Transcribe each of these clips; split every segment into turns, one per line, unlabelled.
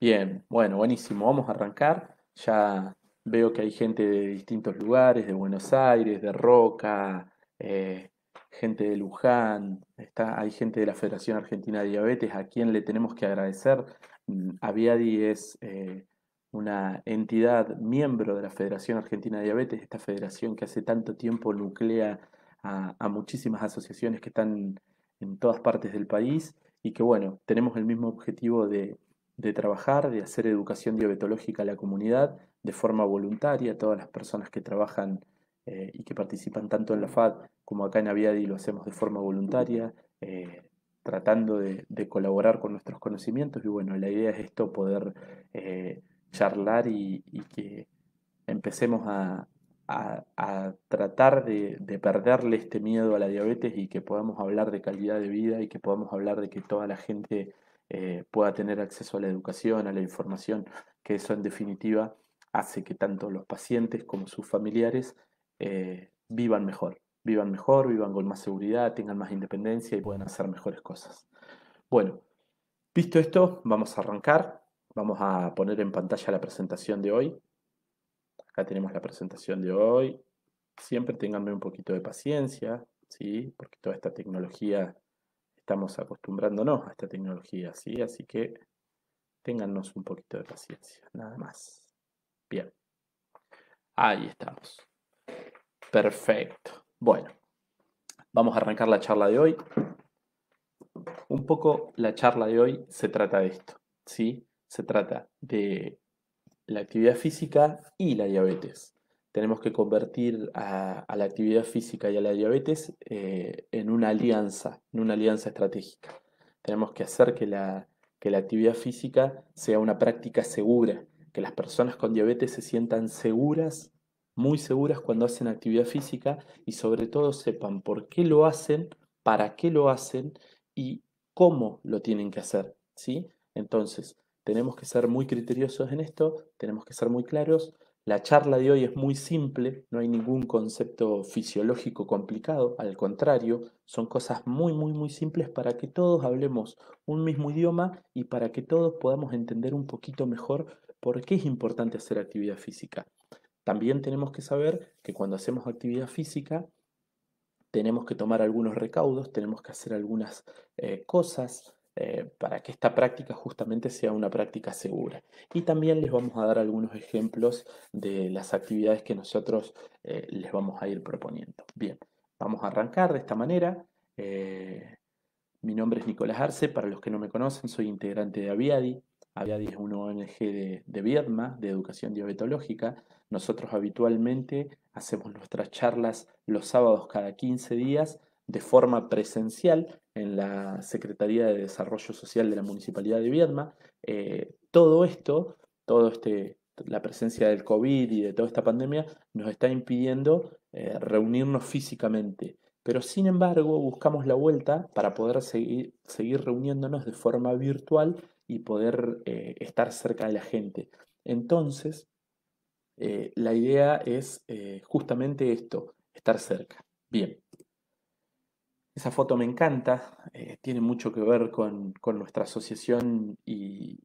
Bien, bueno, buenísimo. Vamos a arrancar. Ya veo que hay gente de distintos lugares, de Buenos Aires, de Roca, eh, gente de Luján, está, hay gente de la Federación Argentina de Diabetes, a quien le tenemos que agradecer. Mm, Aviadi es eh, una entidad miembro de la Federación Argentina de Diabetes, esta federación que hace tanto tiempo nuclea a muchísimas asociaciones que están en todas partes del país y que bueno, tenemos el mismo objetivo de de trabajar, de hacer educación diabetológica a la comunidad de forma voluntaria. Todas las personas que trabajan eh, y que participan tanto en la FAD como acá en Aviadi lo hacemos de forma voluntaria, eh, tratando de, colaborar con nuestros conocimientos. Y bueno, la idea es esto, poder eh, charlar y, que empecemos a, a, tratar de, de perderle este miedo a la diabetes y que podamos hablar de calidad de vida y que podamos hablar de que toda la gente eh, pueda tener acceso a la educación, a la información, que eso en definitiva hace que tanto los pacientes como sus familiares eh, vivan mejor, vivan mejor, vivan con más seguridad, tengan más independencia y puedan hacer mejores cosas. Bueno, visto esto, vamos a arrancar, vamos a poner en pantalla la presentación de hoy. Acá tenemos la presentación de hoy. Siempre ténganme un poquito de paciencia, ¿sí? porque toda esta tecnología estamos acostumbrándonos a esta tecnología, ¿sí? Así que téngannos un poquito de paciencia, nada más. Bien. Ahí estamos. Perfecto. Bueno, vamos a arrancar la charla de hoy. Un poco la charla de hoy se trata de esto, ¿sí? Se trata de la actividad física y la diabetes tenemos que convertir a, la actividad física y a la diabetes eh, en una alianza, en una alianza estratégica. Tenemos que hacer que la, que la actividad física sea una práctica segura, que las personas con diabetes se sientan seguras, muy seguras cuando hacen actividad física y sobre todo sepan por qué lo hacen, para qué lo hacen y cómo lo tienen que hacer. ¿sí? Entonces, tenemos que ser muy criteriosos en esto, tenemos que ser muy claros la charla de hoy es muy simple, no hay ningún concepto fisiológico complicado, al contrario, son cosas muy, muy, muy simples para que todos hablemos un mismo idioma y para que todos podamos entender un poquito mejor por qué es importante hacer actividad física. También tenemos que saber que cuando hacemos actividad física tenemos que tomar algunos recaudos, tenemos que hacer algunas eh, cosas, eh, para que esta práctica justamente sea una práctica segura. Y también les vamos a dar algunos ejemplos de las actividades que nosotros eh, les vamos a ir proponiendo. Bien, vamos a arrancar de esta manera. Eh, mi nombre es Nicolás Arce, para los que no me conocen, soy integrante de Aviadi. Aviadi es una ONG de, de Viedma, de educación diabetológica. Nosotros habitualmente hacemos nuestras charlas los sábados cada 15 días de forma presencial en la Secretaría de Desarrollo Social de la Municipalidad de Viedma. Eh, todo esto, todo este, la presencia del COVID y de toda esta pandemia nos está impidiendo eh, reunirnos físicamente. Pero sin embargo, buscamos la vuelta para poder seguir, seguir reuniéndonos de forma virtual y poder eh, estar cerca de la gente. Entonces, la idea es justamente esto, estar cerca. Bien. Esa foto me encanta, eh, tiene mucho que ver con, nuestra asociación y,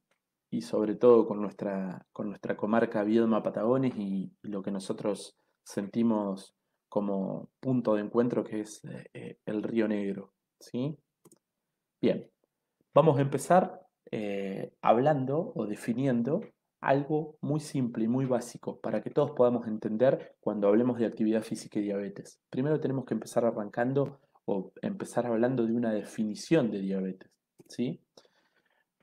sobre todo con nuestra, con nuestra comarca Viedma Patagones y, lo que nosotros sentimos como punto de encuentro que es eh, eh, el Río Negro. ¿sí? Bien, vamos a empezar hablando o definiendo algo muy simple y muy básico para que todos podamos entender cuando hablemos de actividad física y diabetes. Primero tenemos que empezar arrancando o empezar hablando de una definición de diabetes. ¿sí?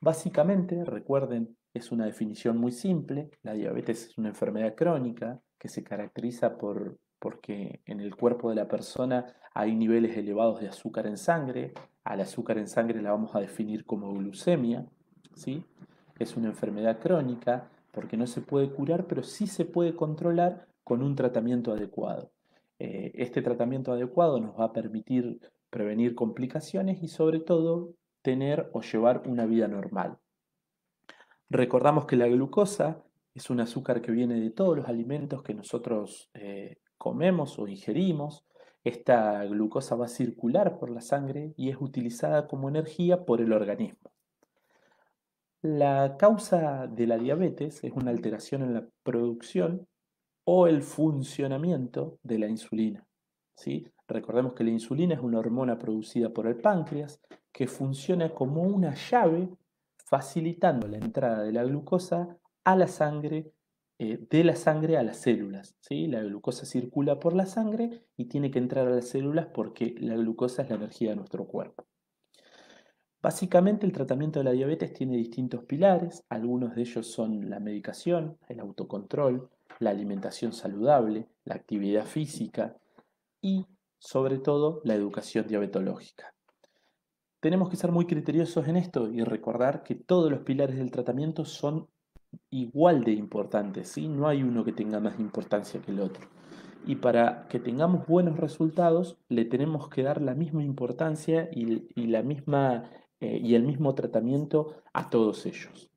Básicamente, recuerden, es una definición muy simple. La diabetes es una enfermedad crónica que se caracteriza por, porque en el cuerpo de la persona hay niveles elevados de azúcar en sangre. Al azúcar en sangre la vamos a definir como glucemia. ¿sí? Es una enfermedad crónica porque no se puede curar, pero sí se puede controlar con un tratamiento adecuado. Eh, este tratamiento adecuado nos va a permitir prevenir complicaciones y sobre todo tener o llevar una vida normal. Recordamos que la glucosa es un azúcar que viene de todos los alimentos que nosotros eh, comemos o ingerimos. Esta glucosa va a circular por la sangre y es utilizada como energía por el organismo. La causa de la diabetes es una alteración en la producción o el funcionamiento de la insulina. ¿sí? Recordemos que la insulina es una hormona producida por el páncreas que funciona como una llave facilitando la entrada de la glucosa a la sangre, eh, de la sangre a las células. ¿sí? La glucosa circula por la sangre y tiene que entrar a las células porque la glucosa es la energía de nuestro cuerpo. Básicamente el tratamiento de la diabetes tiene distintos pilares, algunos de ellos son la medicación, el autocontrol, la alimentación saludable, la actividad física y, sobre todo, la educación diabetológica. Tenemos que ser muy criteriosos en esto y recordar que todos los pilares del tratamiento son igual de importantes, no hay uno que tenga más importancia que el otro. Y para que tengamos buenos resultados, le tenemos que dar la misma importancia y, la misma, eh, y el mismo tratamiento a todos ellos.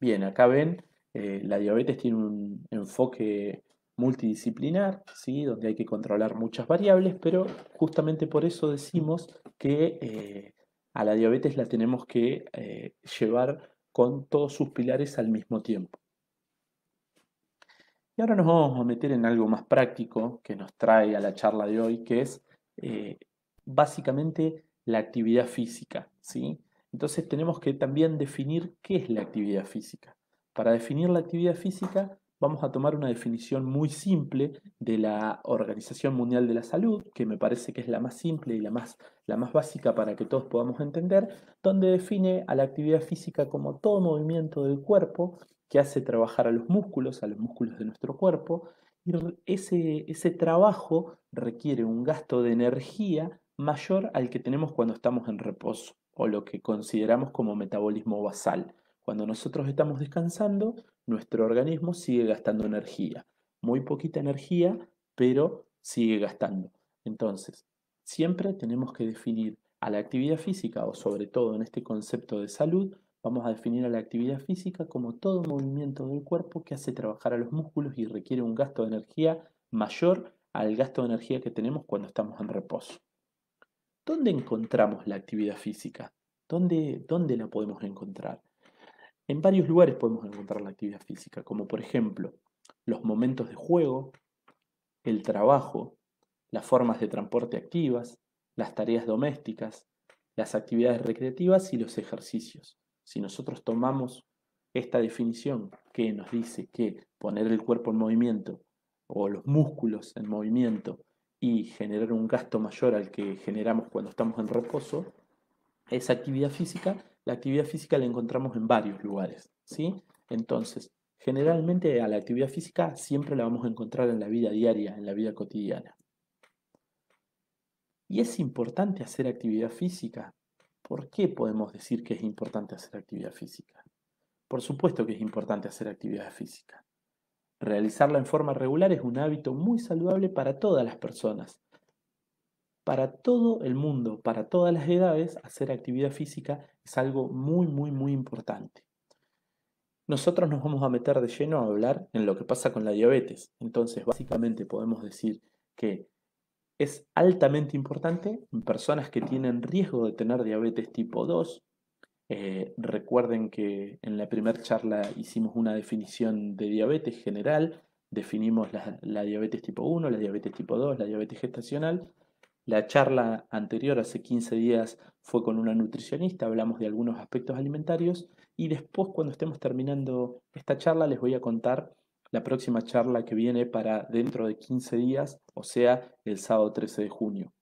Bien, acá ven eh, la diabetes tiene un enfoque multidisciplinar, ¿sí? donde hay que controlar muchas variables, pero justamente por eso decimos que eh, a la diabetes la tenemos que eh, llevar con todos sus pilares al mismo tiempo. Y ahora nos vamos a meter en algo más práctico que nos trae a la charla de hoy, que es básicamente la actividad física. ¿sí? Entonces tenemos que también definir qué es la actividad física. Para definir la actividad física vamos a tomar una definición muy simple de la Organización Mundial de la Salud, que me parece que es la más simple y la más, la más básica para que todos podamos entender, donde define a la actividad física como todo movimiento del cuerpo que hace trabajar a los músculos, a los músculos de nuestro cuerpo, y ese, ese trabajo requiere un gasto de energía mayor al que tenemos cuando estamos en reposo, o lo que consideramos como metabolismo basal. Cuando nosotros estamos descansando, nuestro organismo sigue gastando energía. Muy poquita energía, pero sigue gastando. Entonces, siempre tenemos que definir a la actividad física, o sobre todo en este concepto de salud, vamos a definir a la actividad física como todo movimiento del cuerpo que hace trabajar a los músculos y requiere un gasto de energía mayor al gasto de energía que tenemos cuando estamos en reposo. ¿Dónde encontramos la actividad física? ¿Dónde, dónde la podemos encontrar? En varios lugares podemos encontrar la actividad física, como por ejemplo los momentos de juego, el trabajo, las formas de transporte activas, las tareas domésticas, las actividades recreativas y los ejercicios. Si nosotros tomamos esta definición que nos dice que poner el cuerpo en movimiento o los músculos en movimiento y generar un gasto mayor al que generamos cuando estamos en reposo, esa actividad física la actividad física la encontramos en varios lugares, ¿sí? Entonces, generalmente a la actividad física siempre la vamos a encontrar en la vida diaria, en la vida cotidiana. Y es importante hacer actividad física. ¿Por qué podemos decir que es importante hacer actividad física? Por supuesto que es importante hacer actividad física. Realizarla en forma regular es un hábito muy saludable para todas las personas, para todo el mundo, para todas las edades, hacer actividad física es algo muy, muy, muy importante. Nosotros nos vamos a meter de lleno a hablar en lo que pasa con la diabetes. Entonces, básicamente podemos decir que es altamente importante en personas que tienen riesgo de tener diabetes tipo 2. Eh, recuerden que en la primera charla hicimos una definición de diabetes general, definimos la diabetes tipo 1, la diabetes tipo 2, la diabetes gestacional la charla anterior, hace 15 días, fue con una nutricionista, hablamos de algunos aspectos alimentarios y después cuando estemos terminando esta charla les voy a contar la próxima charla que viene para dentro de 15 días, o sea, el sábado 13 de junio.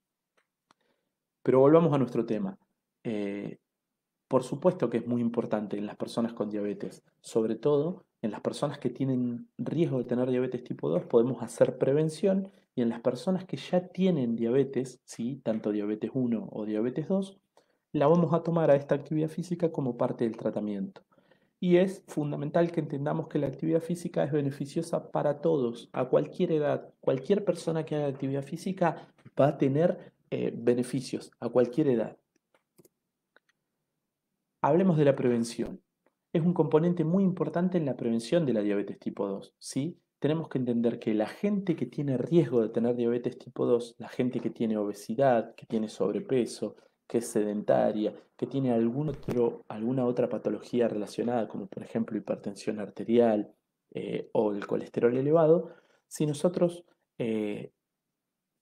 Pero volvamos a nuestro tema. Eh, por supuesto que es muy importante en las personas con diabetes, sobre todo en las personas que tienen riesgo de tener diabetes tipo 2 podemos hacer prevención y en las personas que ya tienen diabetes, ¿sí? tanto diabetes 1 o diabetes 2, la vamos a tomar a esta actividad física como parte del tratamiento. Y es fundamental que entendamos que la actividad física es beneficiosa para todos, a cualquier edad. Cualquier persona que haga actividad física va a tener eh, beneficios a cualquier edad. Hablemos de la prevención es un componente muy importante en la prevención de la diabetes tipo 2. ¿sí? Tenemos que entender que la gente que tiene riesgo de tener diabetes tipo 2, la gente que tiene obesidad, que tiene sobrepeso, que es sedentaria, que tiene alguna otra patología relacionada, como por ejemplo hipertensión arterial eh, o el colesterol elevado, si nosotros eh,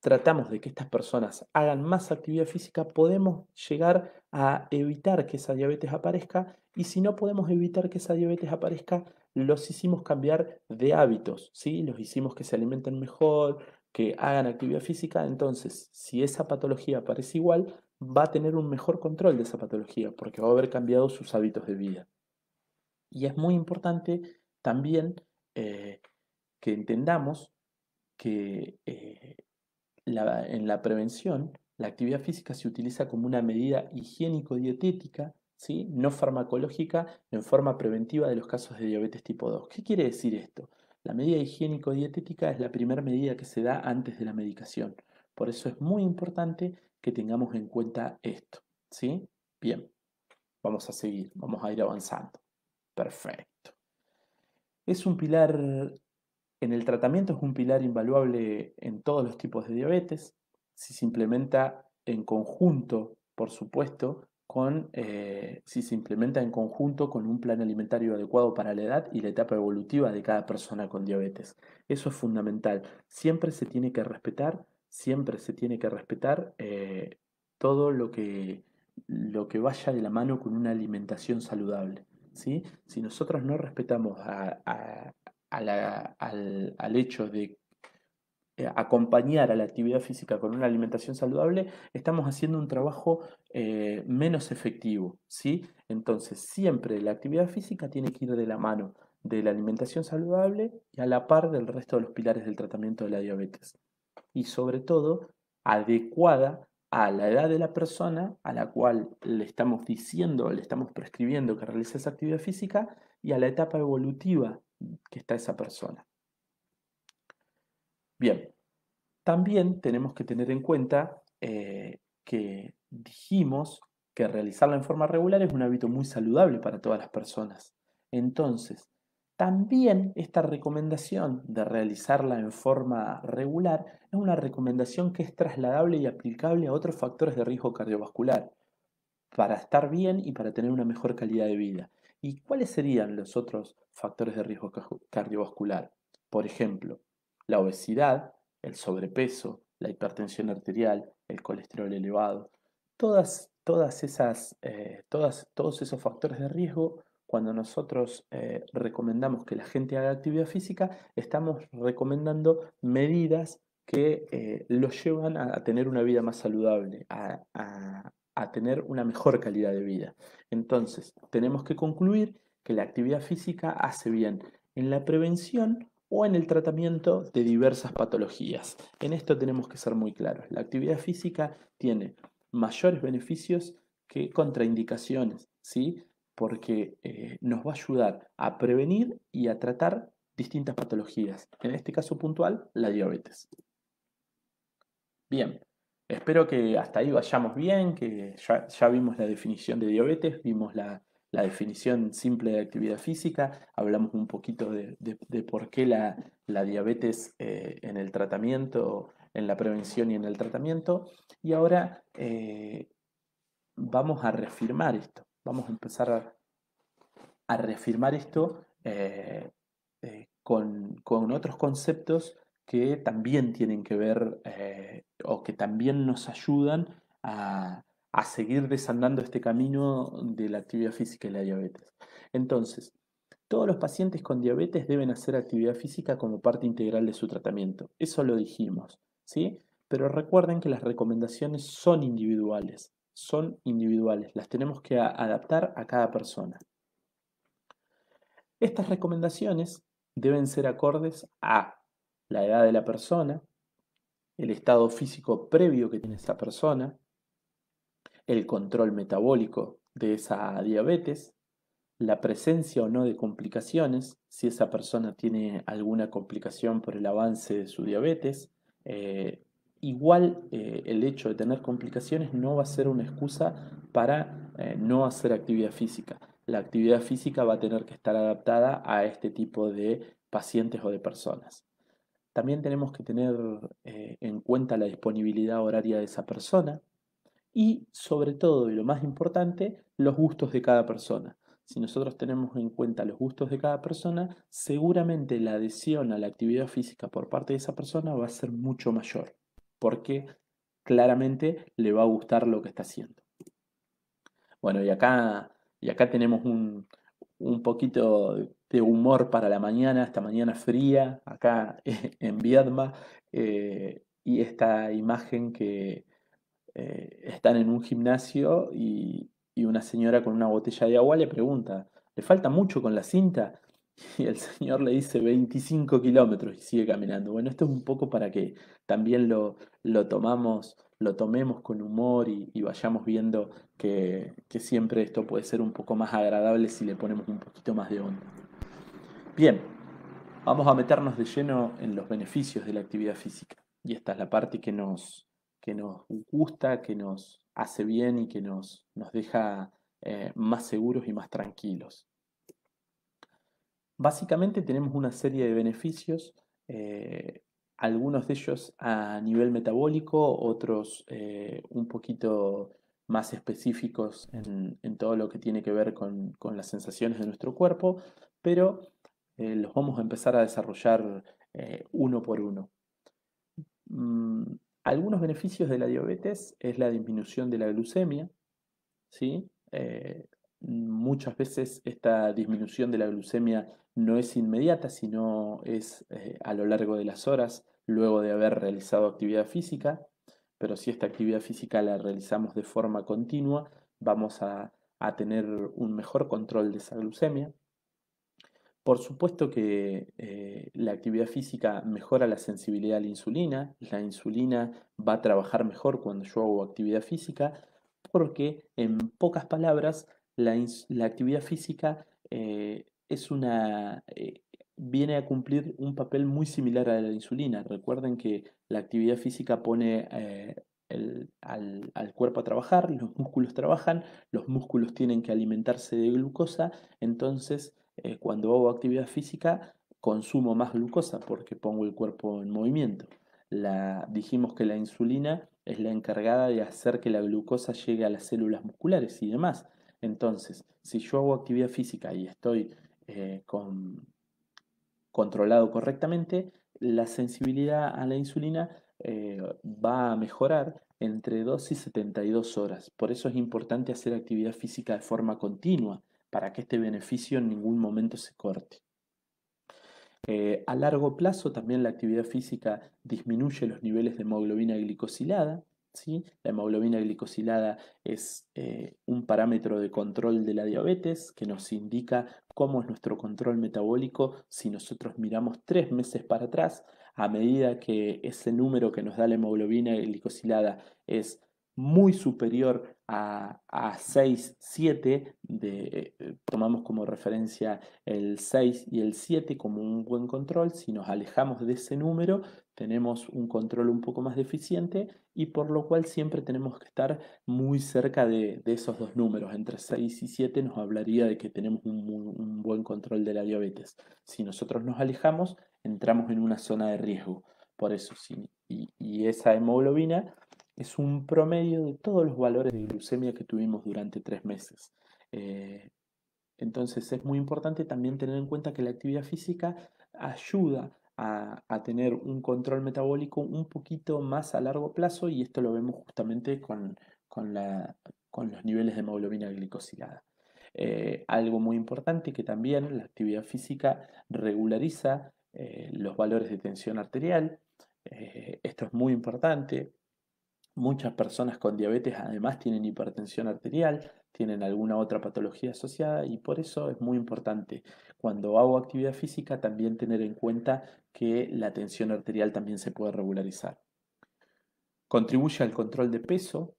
tratamos de que estas personas hagan más actividad física, podemos llegar a evitar que esa diabetes aparezca y si no podemos evitar que esa diabetes aparezca, los hicimos cambiar de hábitos, ¿sí? Los hicimos que se alimenten mejor, que hagan actividad física. Entonces, si esa patología aparece igual, va a tener un mejor control de esa patología porque va a haber cambiado sus hábitos de vida. Y es muy importante también eh, que entendamos que eh, en la prevención la actividad física se utiliza como una medida higiénico-dietética no farmacológica en forma preventiva de los casos de diabetes tipo 2. ¿Qué quiere decir esto? La medida higiénico-dietética es la primera medida que se da antes de la medicación. Por eso es muy importante que tengamos en cuenta esto. ¿sí? Bien, vamos a seguir, vamos a ir avanzando. Perfecto. Es un pilar en el tratamiento es un pilar invaluable en todos los tipos de diabetes. Si se implementa en conjunto, por supuesto, con, eh, si se implementa en conjunto con un plan alimentario adecuado para la edad y la etapa evolutiva de cada persona con diabetes. Eso es fundamental. Siempre se tiene que respetar, siempre se tiene que respetar eh, todo lo que, lo que vaya de la mano con una alimentación saludable. Si nosotros no respetamos al, al hecho de eh, acompañar a la actividad física con una alimentación saludable, estamos haciendo un trabajo eh, menos efectivo, ¿sí? Entonces, siempre la actividad física tiene que ir de la mano de la alimentación saludable y a la par del resto de los pilares del tratamiento de la diabetes. Y sobre todo, adecuada a la edad de la persona a la cual le estamos diciendo, le estamos prescribiendo que realice esa actividad física y a la etapa evolutiva que está esa persona. Bien, también tenemos que tener en cuenta eh, que dijimos que realizarla en forma regular es un hábito muy saludable para todas las personas. Entonces, también esta recomendación de realizarla en forma regular es una recomendación que es trasladable y aplicable a otros factores de riesgo cardiovascular para estar bien y para tener una mejor calidad de vida. ¿Y cuáles serían los otros factores de riesgo cardiovascular? Por ejemplo, la obesidad, el sobrepeso, la hipertensión arterial, el colesterol elevado, todas, todas esas, eh, todos esos factores de riesgo, cuando nosotros eh, recomendamos que la gente haga actividad física, estamos recomendando medidas que eh, los llevan a, tener una vida más saludable, a, a tener una mejor calidad de vida. Entonces, tenemos que concluir que la actividad física hace bien en la prevención o en el tratamiento de diversas patologías. En esto tenemos que ser muy claros. La actividad física tiene mayores beneficios que contraindicaciones, ¿sí? porque eh, nos va a ayudar a prevenir y a tratar distintas patologías. En este caso puntual, la diabetes. Bien, espero que hasta ahí vayamos bien, que ya vimos la definición de diabetes, vimos la la definición simple de actividad física, hablamos un poquito de, por qué la, diabetes eh, en el tratamiento, en la prevención y en el tratamiento, y ahora eh, vamos a reafirmar esto, vamos a empezar a, reafirmar esto eh, con, otros conceptos que también tienen que ver o que también nos ayudan a a seguir desandando este camino de la actividad física y la diabetes. Entonces, todos los pacientes con diabetes deben hacer actividad física como parte integral de su tratamiento. Eso lo dijimos, ¿sí? Pero recuerden que las recomendaciones son individuales, son individuales, las tenemos que adaptar a cada persona. Estas recomendaciones deben ser acordes a la edad de la persona, el estado físico previo que tiene esa persona, el control metabólico de esa diabetes, la presencia o no de complicaciones, si esa persona tiene alguna complicación por el avance de su diabetes. Eh, igual eh, el hecho de tener complicaciones no va a ser una excusa para eh, no hacer actividad física. La actividad física va a tener que estar adaptada a este tipo de pacientes o de personas. También tenemos que tener en cuenta la disponibilidad horaria de esa persona, y sobre todo, y lo más importante, los gustos de cada persona. Si nosotros tenemos en cuenta los gustos de cada persona, seguramente la adhesión a la actividad física por parte de esa persona va a ser mucho mayor, porque claramente le va a gustar lo que está haciendo. Bueno, y acá, y acá tenemos un, un poquito de humor para la mañana, esta mañana fría, acá en Viedma, eh, y esta imagen que, eh, están en un gimnasio y, una señora con una botella de agua le pregunta, ¿le falta mucho con la cinta? Y el señor le dice 25 kilómetros y sigue caminando. Bueno, esto es un poco para que también lo, tomamos, lo tomemos con humor y, vayamos viendo que, que, siempre esto puede ser un poco más agradable si le ponemos un poquito más de onda. Bien, vamos a meternos de lleno en los beneficios de la actividad física. Y esta es la parte que nos, que nos gusta, que nos hace bien y que nos, nos deja eh, más seguros y más tranquilos. Básicamente tenemos una serie de beneficios, eh, algunos de ellos a nivel metabólico, otros eh, un poquito más específicos en, todo lo que tiene que ver con, las sensaciones de nuestro cuerpo, pero los vamos a empezar a desarrollar uno por uno. Mm, algunos beneficios de la diabetes es la disminución de la glucemia, eh, muchas veces esta disminución de la glucemia no es inmediata, sino es eh, a lo largo de las horas, luego de haber realizado actividad física, pero si esta actividad física la realizamos de forma continua, vamos a tener un mejor control de esa glucemia. Por supuesto que eh, la actividad física mejora la sensibilidad a la insulina, la insulina va a trabajar mejor cuando yo hago actividad física, porque en pocas palabras, la, actividad física eh, es una, eh, viene a cumplir un papel muy similar a la insulina. Recuerden que la actividad física pone al, al, cuerpo a trabajar, los músculos trabajan, los músculos tienen que alimentarse de glucosa, entonces eh, cuando hago actividad física consumo más glucosa porque pongo el cuerpo en movimiento. dijimos que la insulina es la encargada de hacer que la glucosa llegue a las células musculares y demás. Entonces, si yo hago actividad física y estoy eh, controlado correctamente, la sensibilidad a la insulina eh, va a mejorar entre 2 y 72 horas. Por eso es importante hacer actividad física de forma continua para que este beneficio en ningún momento se corte. Eh, a largo plazo también la actividad física disminuye los niveles de hemoglobina glicosilada. ¿sí? La hemoglobina glicosilada es eh, un parámetro de control de la diabetes que nos indica cómo es nuestro control metabólico si nosotros miramos tres meses para atrás. A medida que ese número que nos da la hemoglobina glicosilada es muy superior a, a 6, 7, eh, eh, tomamos como referencia el 6 y el 7 como un buen control, si nos alejamos de ese número tenemos un control un poco más deficiente y por lo cual siempre tenemos que estar muy cerca de, esos dos números. Entre 6 y 7 nos hablaría de que tenemos un, buen control de la diabetes. Si nosotros nos alejamos, entramos en una zona de riesgo. Por eso, sí, y, y esa hemoglobina es un promedio de todos los valores de glucemia que tuvimos durante tres meses. Eh, entonces es muy importante también tener en cuenta que la actividad física ayuda a, tener un control metabólico un poquito más a largo plazo y esto lo vemos justamente con, los niveles de hemoglobina glicosilada. Eh, algo muy importante que también la actividad física regulariza eh, los valores de tensión arterial. esto es muy importante Muchas personas con diabetes además tienen hipertensión arterial, tienen alguna otra patología asociada y por eso es muy importante cuando hago actividad física también tener en cuenta que la tensión arterial también se puede regularizar. Contribuye al control de peso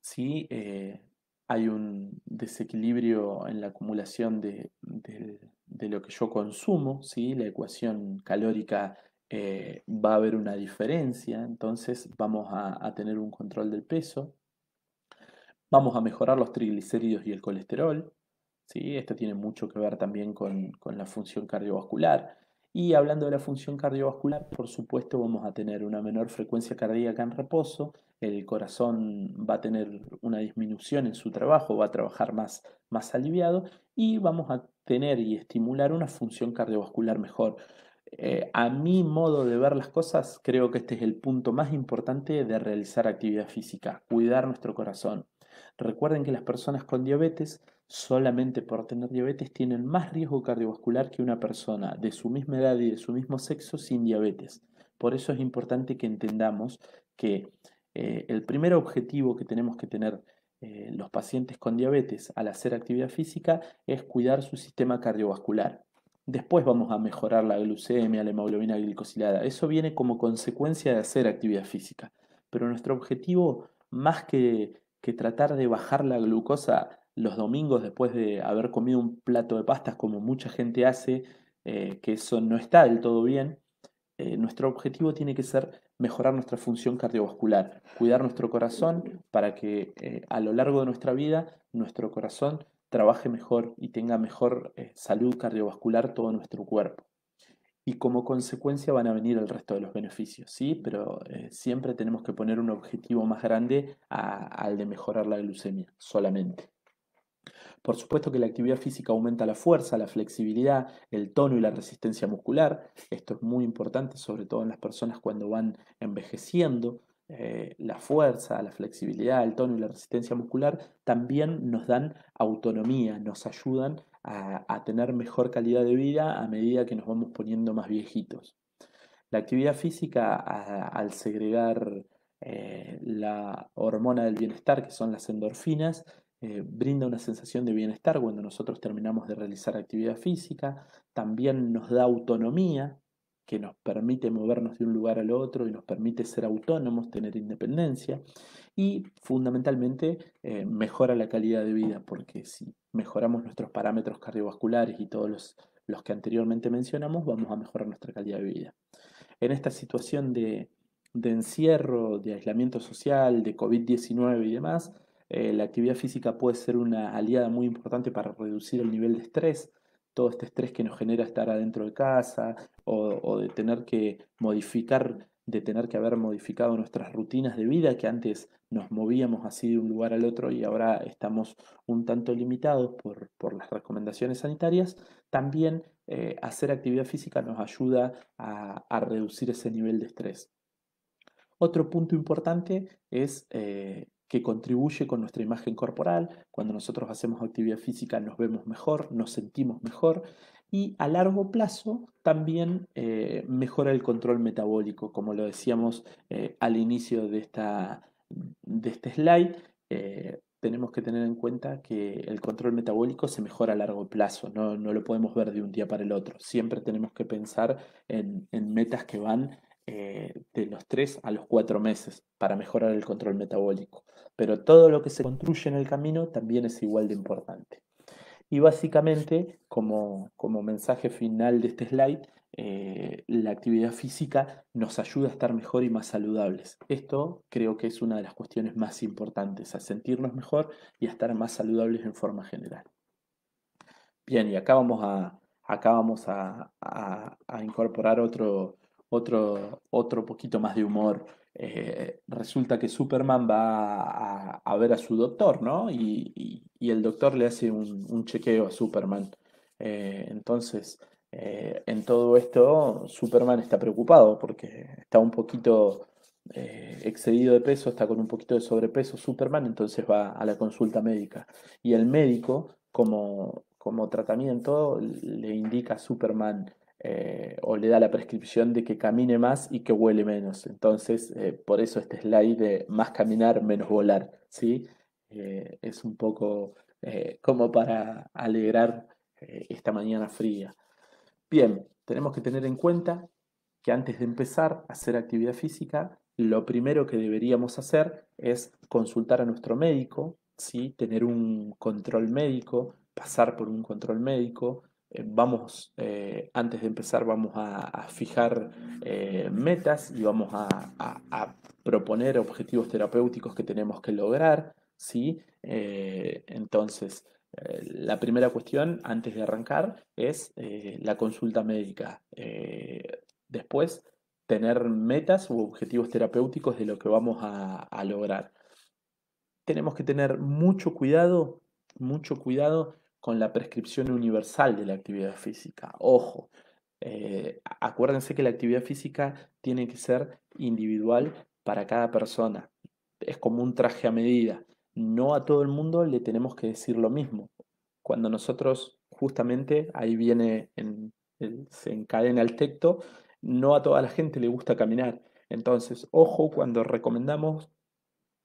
si eh, hay un desequilibrio en la acumulación de, lo que yo consumo, la ecuación calórica eh, va a haber una diferencia, entonces vamos a, tener un control del peso, vamos a mejorar los triglicéridos y el colesterol, ¿sí? esto tiene mucho que ver también con, con la función cardiovascular, y hablando de la función cardiovascular, por supuesto vamos a tener una menor frecuencia cardíaca en reposo, el corazón va a tener una disminución en su trabajo, va a trabajar más, más aliviado y vamos a tener y estimular una función cardiovascular mejor. Eh, a mi modo de ver las cosas, creo que este es el punto más importante de realizar actividad física, cuidar nuestro corazón. Recuerden que las personas con diabetes, solamente por tener diabetes, tienen más riesgo cardiovascular que una persona de su misma edad y de su mismo sexo sin diabetes. Por eso es importante que entendamos que eh, el primer objetivo que tenemos que tener eh, los pacientes con diabetes al hacer actividad física es cuidar su sistema cardiovascular. Después vamos a mejorar la glucemia, la hemoglobina glicosilada. Eso viene como consecuencia de hacer actividad física. Pero nuestro objetivo, más que, que tratar de bajar la glucosa los domingos después de haber comido un plato de pastas, como mucha gente hace, eh, que eso no está del todo bien, eh, nuestro objetivo tiene que ser mejorar nuestra función cardiovascular, cuidar nuestro corazón para que eh, a lo largo de nuestra vida nuestro corazón trabaje mejor y tenga mejor eh, salud cardiovascular todo nuestro cuerpo. Y como consecuencia van a venir el resto de los beneficios, ¿sí? Pero eh, siempre tenemos que poner un objetivo más grande al de mejorar la glucemia solamente. Por supuesto que la actividad física aumenta la fuerza, la flexibilidad, el tono y la resistencia muscular. Esto es muy importante, sobre todo en las personas cuando van envejeciendo. Eh, la fuerza, la flexibilidad, el tono y la resistencia muscular también nos dan autonomía, nos ayudan a, tener mejor calidad de vida a medida que nos vamos poniendo más viejitos. La actividad física al segregar eh, la hormona del bienestar, que son las endorfinas, eh, brinda una sensación de bienestar cuando nosotros terminamos de realizar actividad física, también nos da autonomía, que nos permite movernos de un lugar al otro y nos permite ser autónomos, tener independencia y fundamentalmente eh, mejora la calidad de vida, porque si mejoramos nuestros parámetros cardiovasculares y todos los, que anteriormente mencionamos, vamos a mejorar nuestra calidad de vida. En esta situación de, encierro, de aislamiento social, de COVID-19 y demás, eh, la actividad física puede ser una aliada muy importante para reducir el nivel de estrés, todo este estrés que nos genera estar adentro de casa o, de tener que modificar, de tener que haber modificado nuestras rutinas de vida que antes nos movíamos así de un lugar al otro y ahora estamos un tanto limitados por, las recomendaciones sanitarias, también eh, hacer actividad física nos ayuda a, reducir ese nivel de estrés. Otro punto importante es eh, que contribuye con nuestra imagen corporal. Cuando nosotros hacemos actividad física nos vemos mejor, nos sentimos mejor y a largo plazo también eh, mejora el control metabólico, como lo decíamos eh, al inicio de, esta, de este slide. Eh, tenemos que tener en cuenta que el control metabólico se mejora a largo plazo, no, lo podemos ver de un día para el otro. Siempre tenemos que pensar en, en metas que van eh, de los tres a los cuatro meses para mejorar el control metabólico. Pero todo lo que se construye en el camino también es igual de importante. Y básicamente, como, mensaje final de este slide, eh, la actividad física nos ayuda a estar mejor y más saludables. Esto creo que es una de las cuestiones más importantes, a sentirnos mejor y a estar más saludables en forma general. Bien, y acá vamos a, a incorporar otro, otro, otro poquito más de humor. Eh, resulta que Superman va a, ver a su doctor, ¿no? Y, el doctor le hace un, chequeo a Superman. Eh, entonces, eh, en todo esto, Superman está preocupado porque está un poquito excedido de peso, está con un poquito de sobrepeso Superman, entonces va a la consulta médica. Y el médico, como, como tratamiento, le indica a Superman eh, o le da la prescripción de que camine más y que huele menos. Entonces, eh, por eso este slide de más caminar, menos volar, ¿sí? Eh, es un poco como para alegrar esta mañana fría. Bien, tenemos que tener en cuenta que antes de empezar a hacer actividad física, lo primero que deberíamos hacer es consultar a nuestro médico, ¿sí? tener un control médico, pasar por un control médico, eh, vamos, eh, antes de empezar, vamos a, fijar eh, metas y vamos a, proponer objetivos terapéuticos que tenemos que lograr, ¿sí? entonces, la primera cuestión, antes de arrancar, es la consulta médica. después, tener metas u objetivos terapéuticos de lo que vamos a lograr. Tenemos que tener mucho cuidado, mucho cuidado con la prescripción universal de la actividad física. Ojo, eh, acuérdense que la actividad física tiene que ser individual para cada persona. Es como un traje a medida. No a todo el mundo le tenemos que decir lo mismo. Cuando nosotros, justamente, ahí viene, en, en, se encadena el texto, no a toda la gente le gusta caminar. Entonces, ojo cuando recomendamos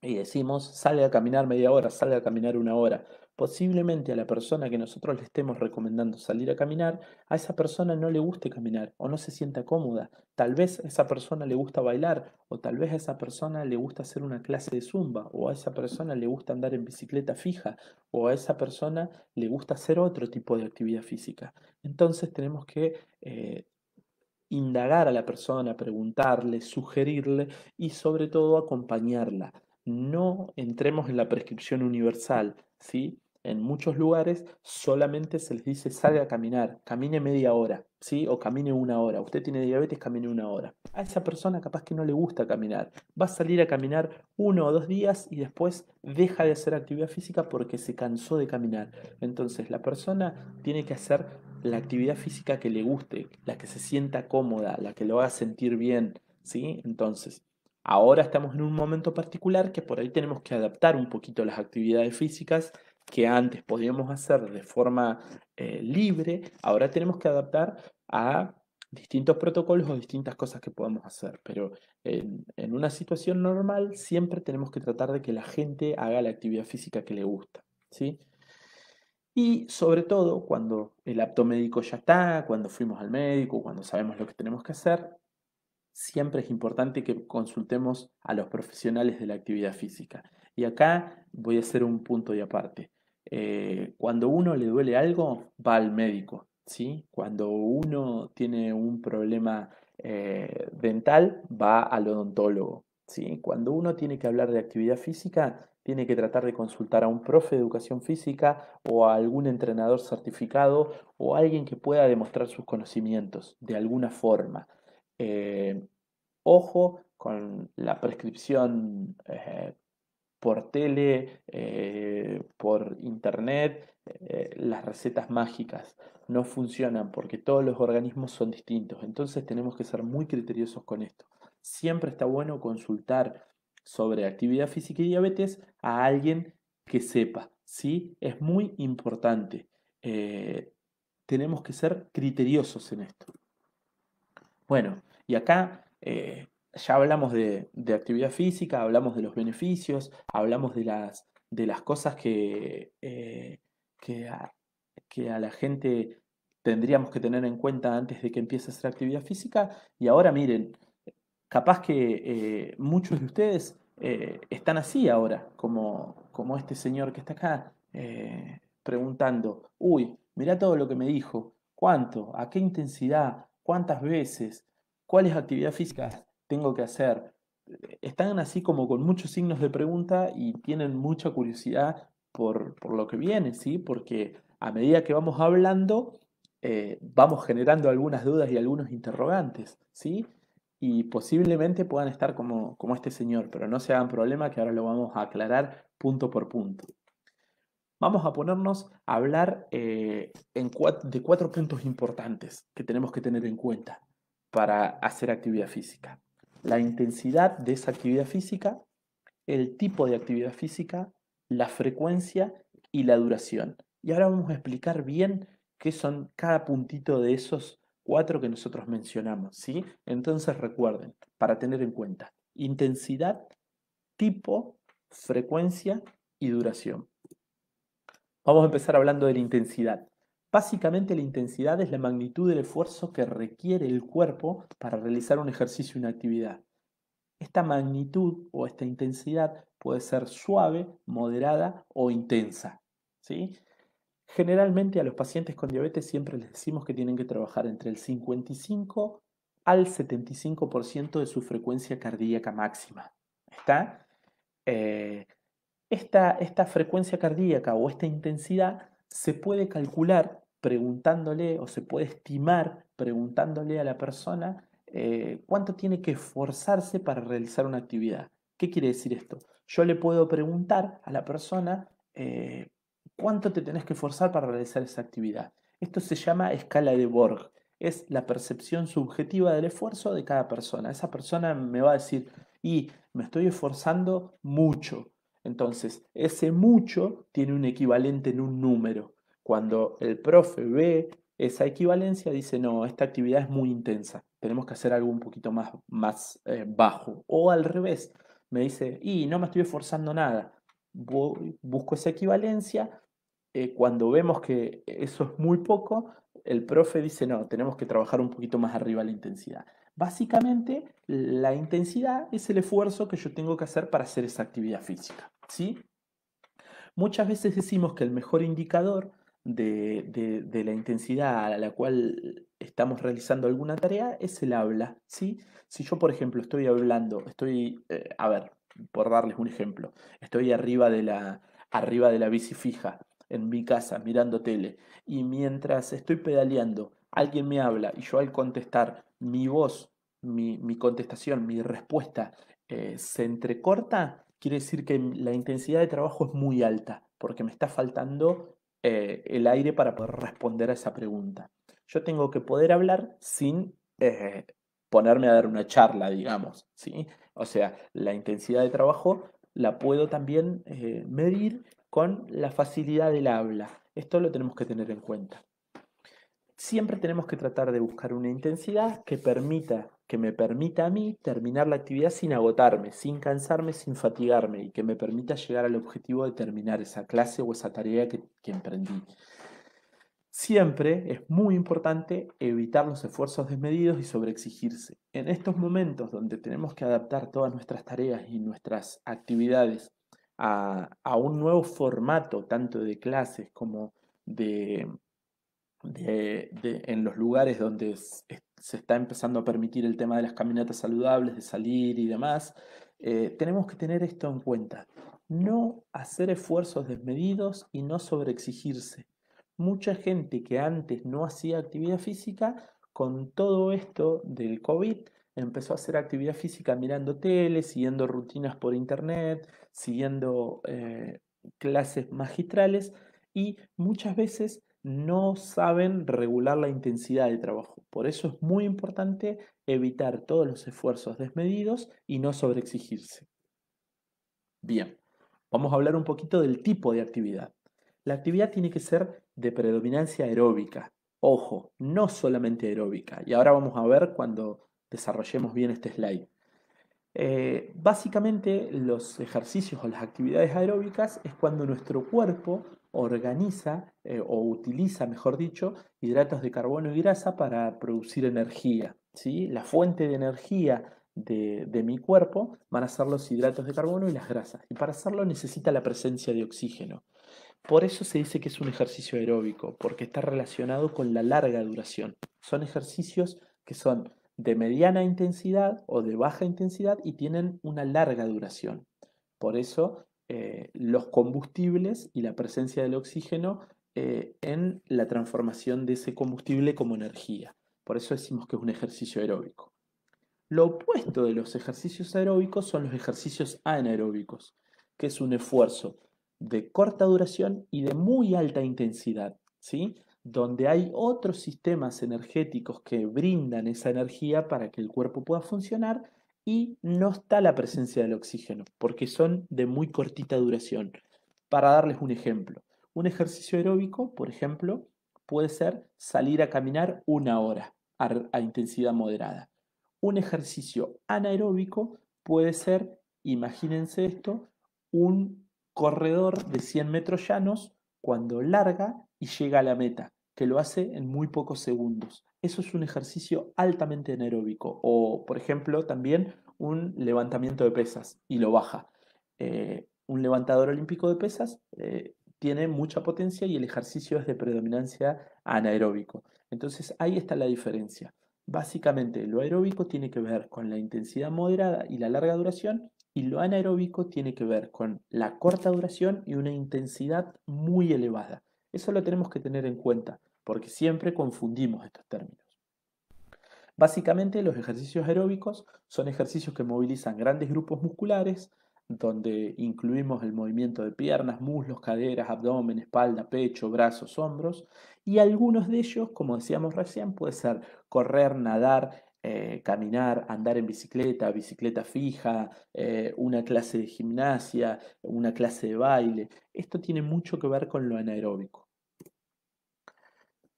y decimos, sale a caminar media hora, sale a caminar una hora Posiblemente a la persona que nosotros le estemos recomendando salir a caminar, a esa persona no le guste caminar o no se sienta cómoda. Tal vez a esa persona le gusta bailar o tal vez a esa persona le gusta hacer una clase de zumba o a esa persona le gusta andar en bicicleta fija o a esa persona le gusta hacer otro tipo de actividad física. Entonces tenemos que... Eh, indagar a la persona, preguntarle, sugerirle y sobre todo acompañarla. No entremos en la prescripción universal, ¿sí? en muchos lugares solamente se les dice salga a caminar, camine media hora, ¿sí? O camine una hora. Usted tiene diabetes, camine una hora. A esa persona capaz que no le gusta caminar. Va a salir a caminar uno o dos días y después deja de hacer actividad física porque se cansó de caminar. Entonces la persona tiene que hacer la actividad física que le guste, la que se sienta cómoda, la que lo haga sentir bien, ¿sí? Entonces, ahora estamos en un momento particular que por ahí tenemos que adaptar un poquito las actividades físicas que antes podíamos hacer de forma eh, libre, ahora tenemos que adaptar a distintos protocolos o distintas cosas que podemos hacer, pero en, en, una situación normal siempre tenemos que tratar de que la gente haga la actividad física que le gusta, ¿sí? Y sobre todo cuando el apto médico ya está, cuando fuimos al médico, cuando sabemos lo que tenemos que hacer, siempre es importante que consultemos a los profesionales de la actividad física. Y acá voy a hacer un punto de aparte. Eh, cuando uno le duele algo, va al médico, ¿sí? Cuando uno tiene un problema eh, dental, va al odontólogo, ¿sí? Cuando uno tiene que hablar de actividad física, tiene que tratar de consultar a un profe de educación física o a algún entrenador certificado o a alguien que pueda demostrar sus conocimientos de alguna forma. Eh, ojo con la prescripción por tele, eh, por internet, eh, las recetas mágicas no funcionan porque todos los organismos son distintos. Entonces tenemos que ser muy criteriosos con esto. Siempre está bueno consultar sobre actividad física y diabetes a alguien que sepa. ¿sí? Es muy importante. Eh, tenemos que ser criteriosos en esto. Bueno, y acá ya hablamos de, actividad física, hablamos de los beneficios, hablamos de las, de las cosas que, eh, que, a, la gente tendríamos que tener en cuenta antes de que empiece a hacer actividad física. Y ahora miren, capaz que eh, muchos de ustedes eh, están así ahora, como, como este señor que está acá, preguntando, uy, mirá todo lo que me dijo, cuánto, a qué intensidad, cuántas veces, cuál cuáles actividad física tengo que hacer? Eh, están así como con muchos signos de pregunta y tienen mucha curiosidad por, lo que viene, ¿sí? Porque a medida que vamos hablando, eh, vamos generando algunas dudas y algunos interrogantes, ¿sí? Y posiblemente puedan estar como, como este señor, pero no se hagan problema que ahora lo vamos a aclarar punto por punto. Vamos a ponernos a hablar eh, en de cuatro puntos importantes que tenemos que tener en cuenta para hacer actividad física la intensidad de esa actividad física, el tipo de actividad física, la frecuencia y la duración. Y ahora vamos a explicar bien qué son cada puntito de esos cuatro que nosotros mencionamos, ¿sí? Entonces recuerden, para tener en cuenta, intensidad, tipo, frecuencia y duración. Vamos a empezar hablando de la intensidad. Básicamente la intensidad es la magnitud del esfuerzo que requiere el cuerpo para realizar un ejercicio o una actividad. Esta magnitud o esta intensidad puede ser suave, moderada o intensa. ¿sí? Generalmente a los pacientes con diabetes siempre les decimos que tienen que trabajar entre el 55 al 75% de su frecuencia cardíaca máxima. ¿Está? Eh, esta, esta frecuencia cardíaca o esta intensidad se puede calcular preguntándole o se puede estimar preguntándole a la persona eh, cuánto tiene que esforzarse para realizar una actividad. ¿Qué quiere decir esto? Yo le puedo preguntar a la persona eh, cuánto te tenés que esforzar para realizar esa actividad. Esto se llama escala de Borg. Es la percepción subjetiva del esfuerzo de cada persona. Esa persona me va a decir, y me estoy esforzando mucho. Entonces, ese mucho tiene un equivalente en un número. Cuando el profe ve esa equivalencia, dice, no, esta actividad es muy intensa, tenemos que hacer algo un poquito más, más eh, bajo. O al revés, me dice, y no me estoy esforzando nada, busco esa equivalencia, eh, cuando vemos que eso es muy poco, el profe dice, no, tenemos que trabajar un poquito más arriba la intensidad. Básicamente, la intensidad es el esfuerzo que yo tengo que hacer para hacer esa actividad física, ¿sí? Muchas veces decimos que el mejor indicador de, la intensidad a la cual estamos realizando alguna tarea es el habla, ¿sí? Si yo, por ejemplo, estoy hablando, estoy, eh, a ver, por darles un ejemplo, estoy arriba de la, arriba de la bici fija en mi casa mirando tele y mientras estoy pedaleando, alguien me habla y yo al contestar mi voz, mi, contestación, mi respuesta eh, se entrecorta, quiere decir que la intensidad de trabajo es muy alta porque me está faltando eh, el aire para poder responder a esa pregunta. Yo tengo que poder hablar sin eh, ponerme a dar una charla, digamos, ¿sí? O sea, la intensidad de trabajo la puedo también eh, medir con la facilidad del habla. Esto lo tenemos que tener en cuenta. Siempre tenemos que tratar de buscar una intensidad que permita que me permita a mí terminar la actividad sin agotarme, sin cansarme, sin fatigarme y que me permita llegar al objetivo de terminar esa clase o esa tarea que, emprendí. Siempre es muy importante evitar los esfuerzos desmedidos y sobreexigirse. En estos momentos donde tenemos que adaptar todas nuestras tareas y nuestras actividades a, un nuevo formato, tanto de clases como de, en los lugares donde es, se está empezando a permitir el tema de las caminatas saludables, de salir y demás, eh, tenemos que tener esto en cuenta. No hacer esfuerzos desmedidos y no sobreexigirse. Mucha gente que antes no hacía actividad física, con todo esto del COVID, empezó a hacer actividad física mirando tele, siguiendo rutinas por internet, siguiendo eh, clases magistrales y muchas veces no saben regular la intensidad de trabajo. Por eso es muy importante evitar todos los esfuerzos desmedidos y no sobreexigirse. Bien, vamos a hablar un poquito del tipo de actividad. La actividad tiene que ser de predominancia aeróbica. Ojo, no solamente aeróbica. Y ahora vamos a ver cuando desarrollemos bien este slide. Eh, básicamente los ejercicios o las actividades aeróbicas es cuando nuestro cuerpo organiza eh, o utiliza, mejor dicho, hidratos de carbono y grasa para producir energía. ¿sí? La fuente de energía de, mi cuerpo van a ser los hidratos de carbono y las grasas. Y para hacerlo necesita la presencia de oxígeno. Por eso se dice que es un ejercicio aeróbico, porque está relacionado con la larga duración. Son ejercicios que son de mediana intensidad o de baja intensidad y tienen una larga duración. Por eso eh, los combustibles y la presencia del oxígeno eh, en la transformación de ese combustible como energía. Por eso decimos que es un ejercicio aeróbico. Lo opuesto de los ejercicios aeróbicos son los ejercicios anaeróbicos, que es un esfuerzo de corta duración y de muy alta intensidad, ¿sí? donde hay otros sistemas energéticos que brindan esa energía para que el cuerpo pueda funcionar y no está la presencia del oxígeno, porque son de muy cortita duración. Para darles un ejemplo, un ejercicio aeróbico, por ejemplo, puede ser salir a caminar una hora a, intensidad moderada. Un ejercicio anaeróbico puede ser, imagínense esto, un corredor de 100 metros llanos cuando larga y llega a la meta, que lo hace en muy pocos segundos. Eso es un ejercicio altamente anaeróbico. O, por ejemplo, también un levantamiento de pesas y lo baja. Eh, un levantador olímpico de pesas eh, tiene mucha potencia y el ejercicio es de predominancia anaeróbico. Entonces ahí está la diferencia. Básicamente lo aeróbico tiene que ver con la intensidad moderada y la larga duración y lo anaeróbico tiene que ver con la corta duración y una intensidad muy elevada. Eso lo tenemos que tener en cuenta porque siempre confundimos estos términos. Básicamente los ejercicios aeróbicos son ejercicios que movilizan grandes grupos musculares, donde incluimos el movimiento de piernas, muslos, caderas, abdomen, espalda, pecho, brazos, hombros, y algunos de ellos, como decíamos recién, puede ser correr, nadar, eh, caminar, andar en bicicleta, bicicleta fija, eh, una clase de gimnasia, una clase de baile. Esto tiene mucho que ver con lo anaeróbico.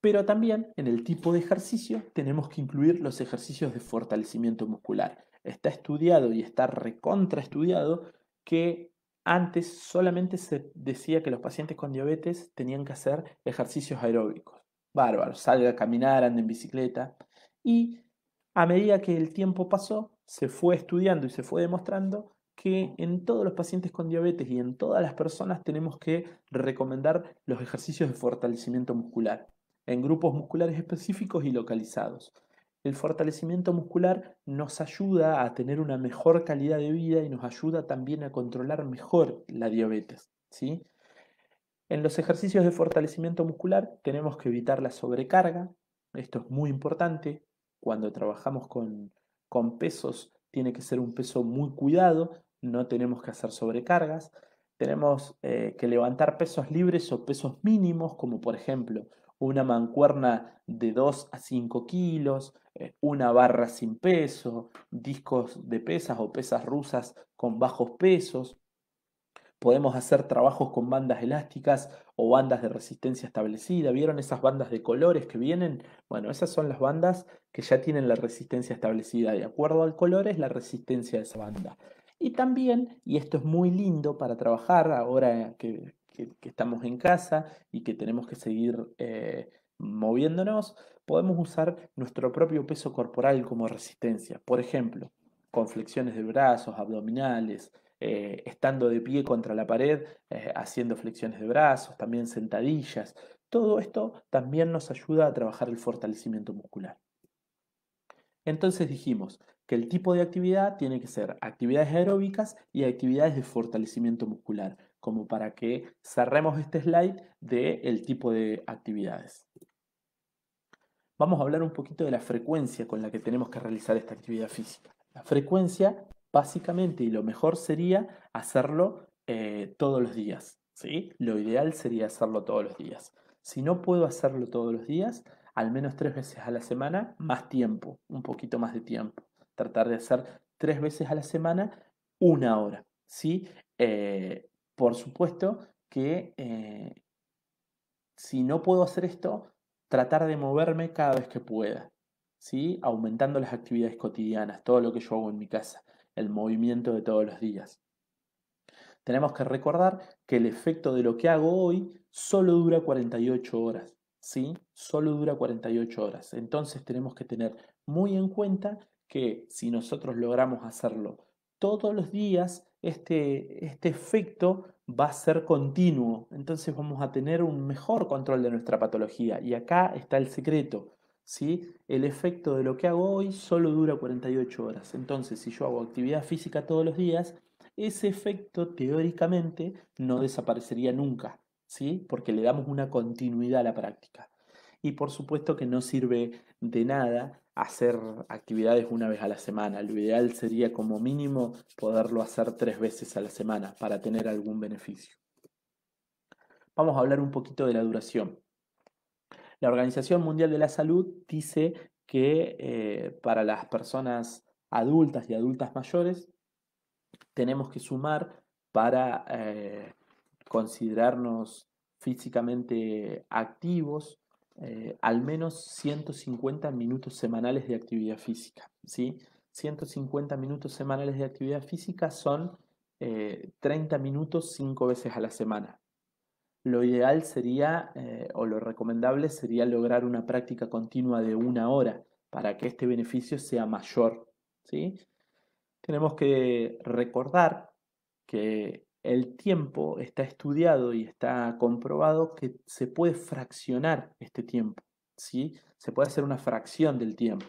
Pero también en el tipo de ejercicio tenemos que incluir los ejercicios de fortalecimiento muscular. Está estudiado y está recontraestudiado que antes solamente se decía que los pacientes con diabetes tenían que hacer ejercicios aeróbicos. Bárbaro, salga a caminar, ande en bicicleta. Y a medida que el tiempo pasó, se fue estudiando y se fue demostrando que en todos los pacientes con diabetes y en todas las personas tenemos que recomendar los ejercicios de fortalecimiento muscular en grupos musculares específicos y localizados. El fortalecimiento muscular nos ayuda a tener una mejor calidad de vida y nos ayuda también a controlar mejor la diabetes. ¿sí? En los ejercicios de fortalecimiento muscular tenemos que evitar la sobrecarga. Esto es muy importante. Cuando trabajamos con, pesos tiene que ser un peso muy cuidado. No tenemos que hacer sobrecargas. Tenemos eh, que levantar pesos libres o pesos mínimos, como por ejemplo una mancuerna de 2 a 5 kilos, eh, una barra sin peso, discos de pesas o pesas rusas con bajos pesos. Podemos hacer trabajos con bandas elásticas o bandas de resistencia establecida. ¿Vieron esas bandas de colores que vienen? Bueno, esas son las bandas que ya tienen la resistencia establecida. De acuerdo al color es la resistencia de esa banda. Y también, y esto es muy lindo para trabajar ahora que, que, estamos en casa y que tenemos que seguir eh, moviéndonos, podemos usar nuestro propio peso corporal como resistencia. Por ejemplo, con flexiones de brazos, abdominales, eh, estando de pie contra la pared, eh, haciendo flexiones de brazos, también sentadillas. Todo esto también nos ayuda a trabajar el fortalecimiento muscular. Entonces dijimos que el tipo de actividad tiene que ser actividades aeróbicas y actividades de fortalecimiento muscular como para que cerremos este slide del tipo de actividades. Vamos a hablar un poquito de la frecuencia con la que tenemos que realizar esta actividad física. La frecuencia, básicamente, y lo mejor sería hacerlo eh, todos los días. ¿sí? Lo ideal sería hacerlo todos los días. Si no puedo hacerlo todos los días, al menos tres veces a la semana, más tiempo, un poquito más de tiempo. Tratar de hacer tres veces a la semana, una hora. ¿sí? Eh, por supuesto que eh, si no puedo hacer esto, tratar de moverme cada vez que pueda, ¿sí? aumentando las actividades cotidianas, todo lo que yo hago en mi casa, el movimiento de todos los días. Tenemos que recordar que el efecto de lo que hago hoy solo dura 48 horas, ¿sí? Solo dura 48 horas. Entonces tenemos que tener muy en cuenta que si nosotros logramos hacerlo todos los días, este, este, efecto va a ser continuo. Entonces vamos a tener un mejor control de nuestra patología. Y acá está el secreto. ¿sí? El efecto de lo que hago hoy solo dura 48 horas. Entonces, si yo hago actividad física todos los días, ese efecto teóricamente no desaparecería nunca. ¿sí? Porque le damos una continuidad a la práctica. Y por supuesto que no sirve de nada hacer actividades una vez a la semana. Lo ideal sería como mínimo poderlo hacer tres veces a la semana para tener algún beneficio. Vamos a hablar un poquito de la duración. La Organización Mundial de la Salud dice que eh, para las personas adultas y adultas mayores tenemos que sumar para eh, considerarnos físicamente activos eh, al menos 150 minutos semanales de actividad física. ¿sí? 150 minutos semanales de actividad física son 30 eh, minutos 5 veces a la semana. Lo ideal sería, eh, o lo recomendable sería lograr una práctica continua de una hora para que este beneficio sea mayor. ¿sí? Tenemos que recordar que el tiempo está estudiado y está comprobado que se puede fraccionar este tiempo, ¿sí? Se puede hacer una fracción del tiempo.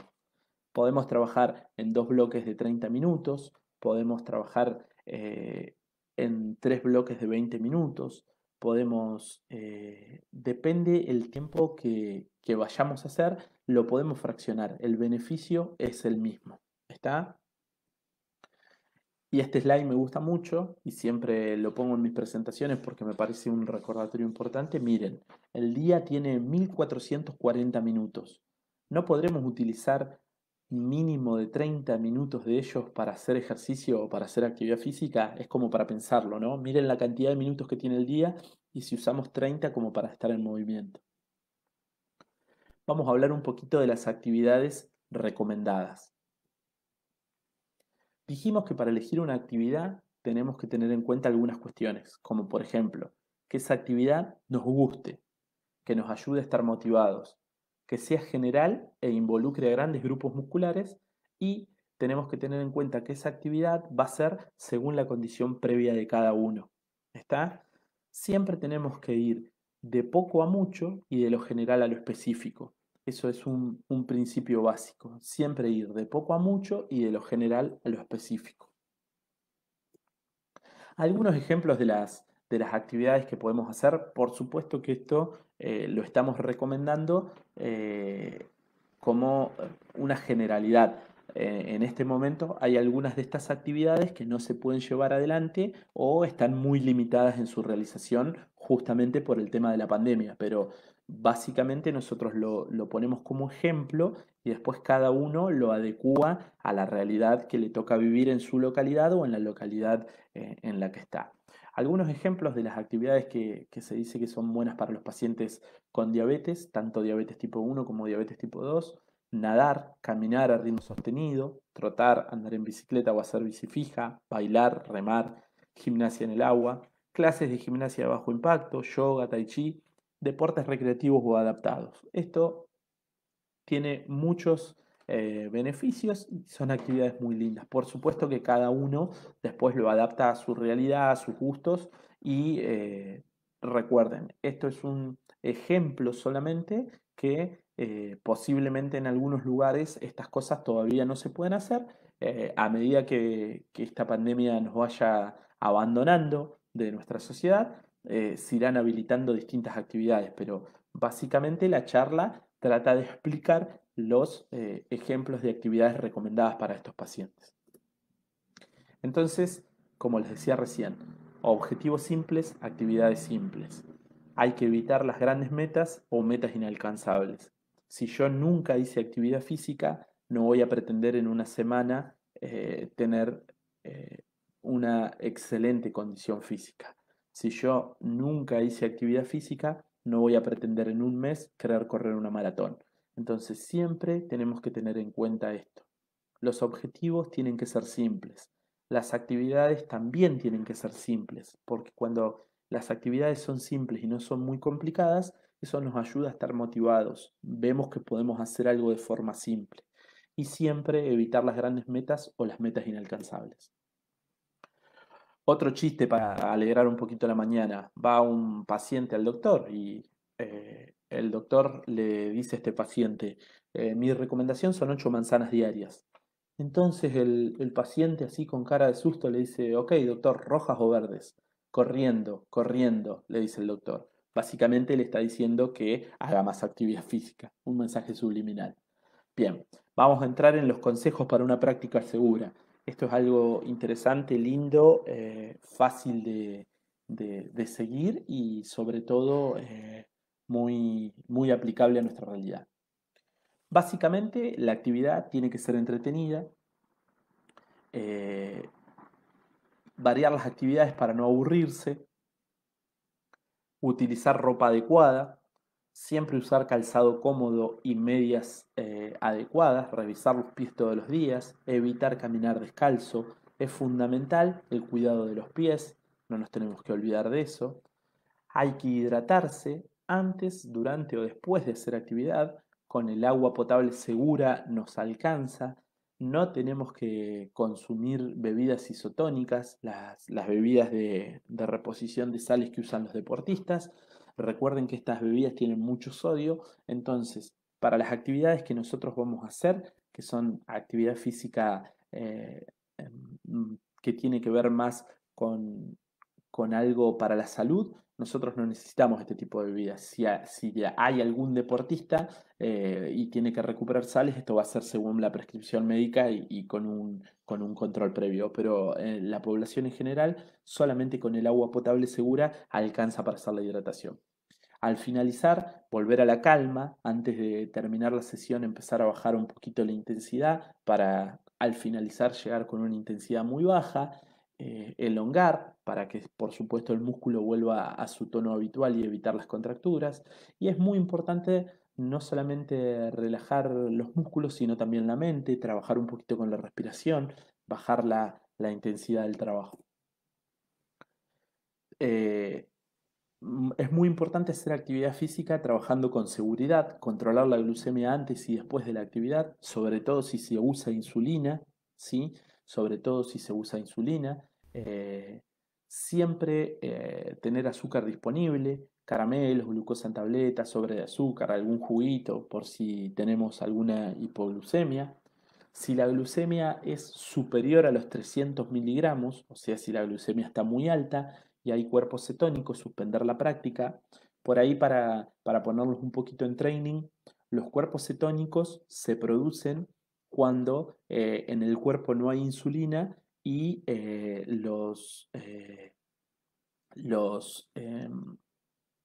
Podemos trabajar en dos bloques de 30 minutos, podemos trabajar eh, en tres bloques de 20 minutos, podemos, eh, depende el tiempo que, que vayamos a hacer, lo podemos fraccionar. El beneficio es el mismo. ¿Está? Y este slide me gusta mucho y siempre lo pongo en mis presentaciones porque me parece un recordatorio importante. Miren, el día tiene 1440 minutos. No podremos utilizar mínimo de 30 minutos de ellos para hacer ejercicio o para hacer actividad física. Es como para pensarlo, ¿no? Miren la cantidad de minutos que tiene el día y si usamos 30 como para estar en movimiento. Vamos a hablar un poquito de las actividades recomendadas. Dijimos que para elegir una actividad tenemos que tener en cuenta algunas cuestiones, como por ejemplo, que esa actividad nos guste, que nos ayude a estar motivados, que sea general e involucre a grandes grupos musculares y tenemos que tener en cuenta que esa actividad va a ser según la condición previa de cada uno. ¿Está? Siempre tenemos que ir de poco a mucho y de lo general a lo específico. Eso es un, principio básico, siempre ir de poco a mucho y de lo general a lo específico. Algunos ejemplos de las, de las actividades que podemos hacer, por supuesto que esto eh, lo estamos recomendando eh, como una generalidad. Eh, en este momento hay algunas de estas actividades que no se pueden llevar adelante o están muy limitadas en su realización justamente por el tema de la pandemia, pero básicamente nosotros lo, ponemos como ejemplo y después cada uno lo adecúa a la realidad que le toca vivir en su localidad o en la localidad eh, en la que está. Algunos ejemplos de las actividades que, que, se dice que son buenas para los pacientes con diabetes, tanto diabetes tipo 1 como diabetes tipo 2, nadar, caminar a ritmo sostenido, trotar, andar en bicicleta o hacer bici fija, bailar, remar, gimnasia en el agua, clases de gimnasia de bajo impacto, yoga, tai chi, deportes recreativos o adaptados. Esto tiene muchos eh, beneficios y son actividades muy lindas. Por supuesto que cada uno después lo adapta a su realidad, a sus gustos y eh, recuerden, esto es un ejemplo solamente que eh, posiblemente en algunos lugares estas cosas todavía no se pueden hacer. a medida que esta pandemia nos vaya abandonando de nuestra sociedad, eh, se irán habilitando distintas actividades, pero básicamente la charla trata de explicar los eh, ejemplos de actividades recomendadas para estos pacientes. Entonces, como les decía recién, objetivos simples, actividades simples. Hay que evitar las grandes metas o metas inalcanzables. Si yo nunca hice actividad física, no voy a pretender en una semana eh, tener una excelente condición física. Si yo nunca hice actividad física, no voy a pretender en un mes querer correr una maratón. Entonces siempre tenemos que tener en cuenta esto. Los objetivos tienen que ser simples. Las actividades también tienen que ser simples, porque cuando las actividades son simples y no son muy complicadas, eso nos ayuda a estar motivados. Vemos que podemos hacer algo de forma simple. Y siempre evitar las grandes metas o las metas inalcanzables. Otro chiste para alegrar un poquito la mañana. Va un paciente al doctor y eh, el doctor le dice a este paciente, eh, mi recomendación son ocho manzanas diarias. Entonces el, paciente así con cara de susto le dice, ok doctor, rojas o verdes. Corriendo, corriendo, le dice el doctor. Básicamente le está diciendo que haga más actividad física, un mensaje subliminal. Bien, vamos a entrar en los consejos para una práctica segura. Esto es algo interesante, lindo, eh, fácil de, seguir y sobre todo eh, muy, muy aplicable a nuestra realidad. Básicamente la actividad tiene que ser entretenida, eh, variar las actividades para no aburrirse, utilizar ropa adecuada, siempre usar calzado cómodo y medias eh, adecuadas, revisar los pies todos los días, evitar caminar descalzo, es fundamental el cuidado de los pies, no nos tenemos que olvidar de eso. Hay que hidratarse antes, durante o después de hacer actividad, con el agua potable segura nos alcanza, no tenemos que consumir bebidas isotónicas, las, bebidas de reposición de sales que usan los deportistas, Recuerden que estas bebidas tienen mucho sodio, entonces para las actividades que nosotros vamos a hacer, que son actividad física eh, em, que tiene que ver más con, con algo para la salud, nosotros no necesitamos este tipo de bebidas. Si, hay algún deportista eh, y tiene que recuperar sales, esto va a ser según la prescripción médica y, con, un, con, un, control previo. Pero eh, la población en general, solamente con el agua potable segura, alcanza para hacer la hidratación. Al finalizar, volver a la calma, antes de terminar la sesión empezar a bajar un poquito la intensidad para al finalizar llegar con una intensidad muy baja, eh, elongar para que por supuesto el músculo vuelva a su tono habitual y evitar las contracturas. Y es muy importante no solamente relajar los músculos, sino también la mente, trabajar un poquito con la respiración, bajar la, intensidad del trabajo. Eh, Mm, es muy importante hacer actividad física trabajando con seguridad, controlar la glucemia antes y después de la actividad, sobre todo si se usa insulina, sobre todo si se usa insulina. Eh, siempre eh, tener azúcar disponible, caramelos, glucosa en tableta, sobre de azúcar, algún juguito por si tenemos alguna hipoglucemia. Si la glucemia es superior a los 300 miligramos, o sea, si la glucemia está muy alta, y hay cuerpos cetónicos, suspender la práctica. Por ahí, para, para ponerlos un poquito en training, los cuerpos cetónicos se producen cuando eh, en el cuerpo no hay insulina y eh, los, eh, los em,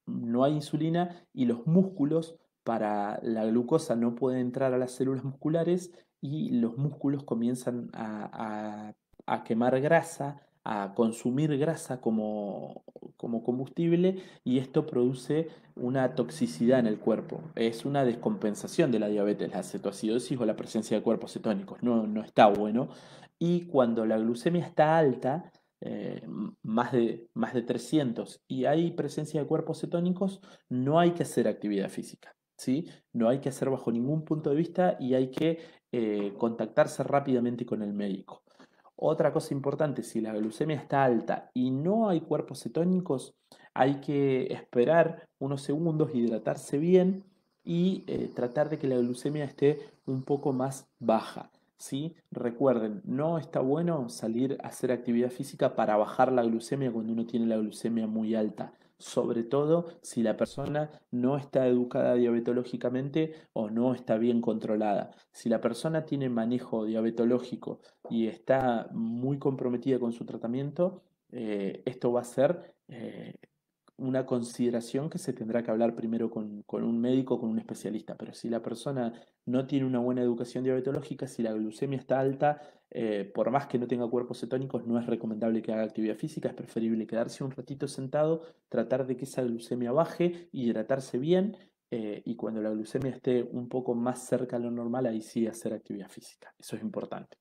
no hay insulina y los músculos para la glucosa no pueden entrar a las células musculares y los músculos comienzan a quemar grasa a consumir grasa como, como combustible y esto produce una toxicidad en el cuerpo. Es una descompensación de la diabetes, la cetoacidosis o la presencia de cuerpos cetónicos. No, está bueno. Y cuando la glucemia está alta, eh, más, de, más de 300, y hay presencia de cuerpos cetónicos, no hay que hacer actividad física. ¿Sí? No hay que hacer bajo ningún punto de vista y hay que eh, contactarse rápidamente con el médico. Otra cosa importante, si la glucemia está alta y no hay cuerpos cetónicos, hay que esperar unos segundos, hidratarse bien y eh, tratar de que la glucemia esté un poco más baja. ¿sí? Recuerden, no está bueno salir a hacer actividad física para bajar la glucemia cuando uno tiene la glucemia muy alta sobre todo si la persona no está educada diabetológicamente o no está bien controlada. Si la persona tiene manejo diabetológico y está muy comprometida con su tratamiento, eh, esto va a ser eh, una consideración que se tendrá que hablar primero con, con, un médico, con un especialista. Pero si la persona no tiene una buena educación diabetológica, si la glucemia está alta, eh, por más que no tenga cuerpos cetónicos, no es recomendable que haga actividad física, es preferible quedarse un ratito sentado, tratar de que esa glucemia baje, hidratarse bien eh, y cuando la glucemia esté un poco más cerca a lo normal, ahí sí hacer actividad física. Eso es importante.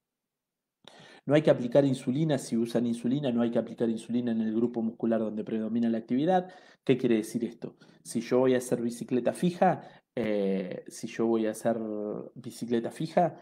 No hay que aplicar insulina, si usan insulina, no hay que aplicar insulina en el grupo muscular donde predomina la actividad. ¿Qué quiere decir esto? Si yo voy a hacer bicicleta fija, eh, si yo voy a hacer bicicleta fija,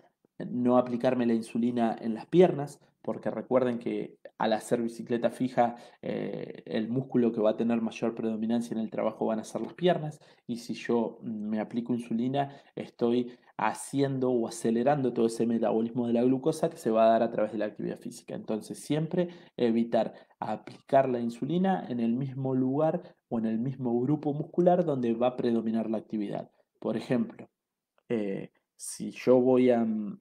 no aplicarme la insulina en las piernas, porque recuerden que al hacer bicicleta fija, eh, el músculo que va a tener mayor predominancia en el trabajo van a ser las piernas, y si yo me aplico insulina, estoy haciendo o acelerando todo ese metabolismo de la glucosa que se va a dar a través de la actividad física. Entonces, siempre evitar aplicar la insulina en el mismo lugar o en el mismo grupo muscular donde va a predominar la actividad. Por ejemplo, eh, si yo voy a, mm,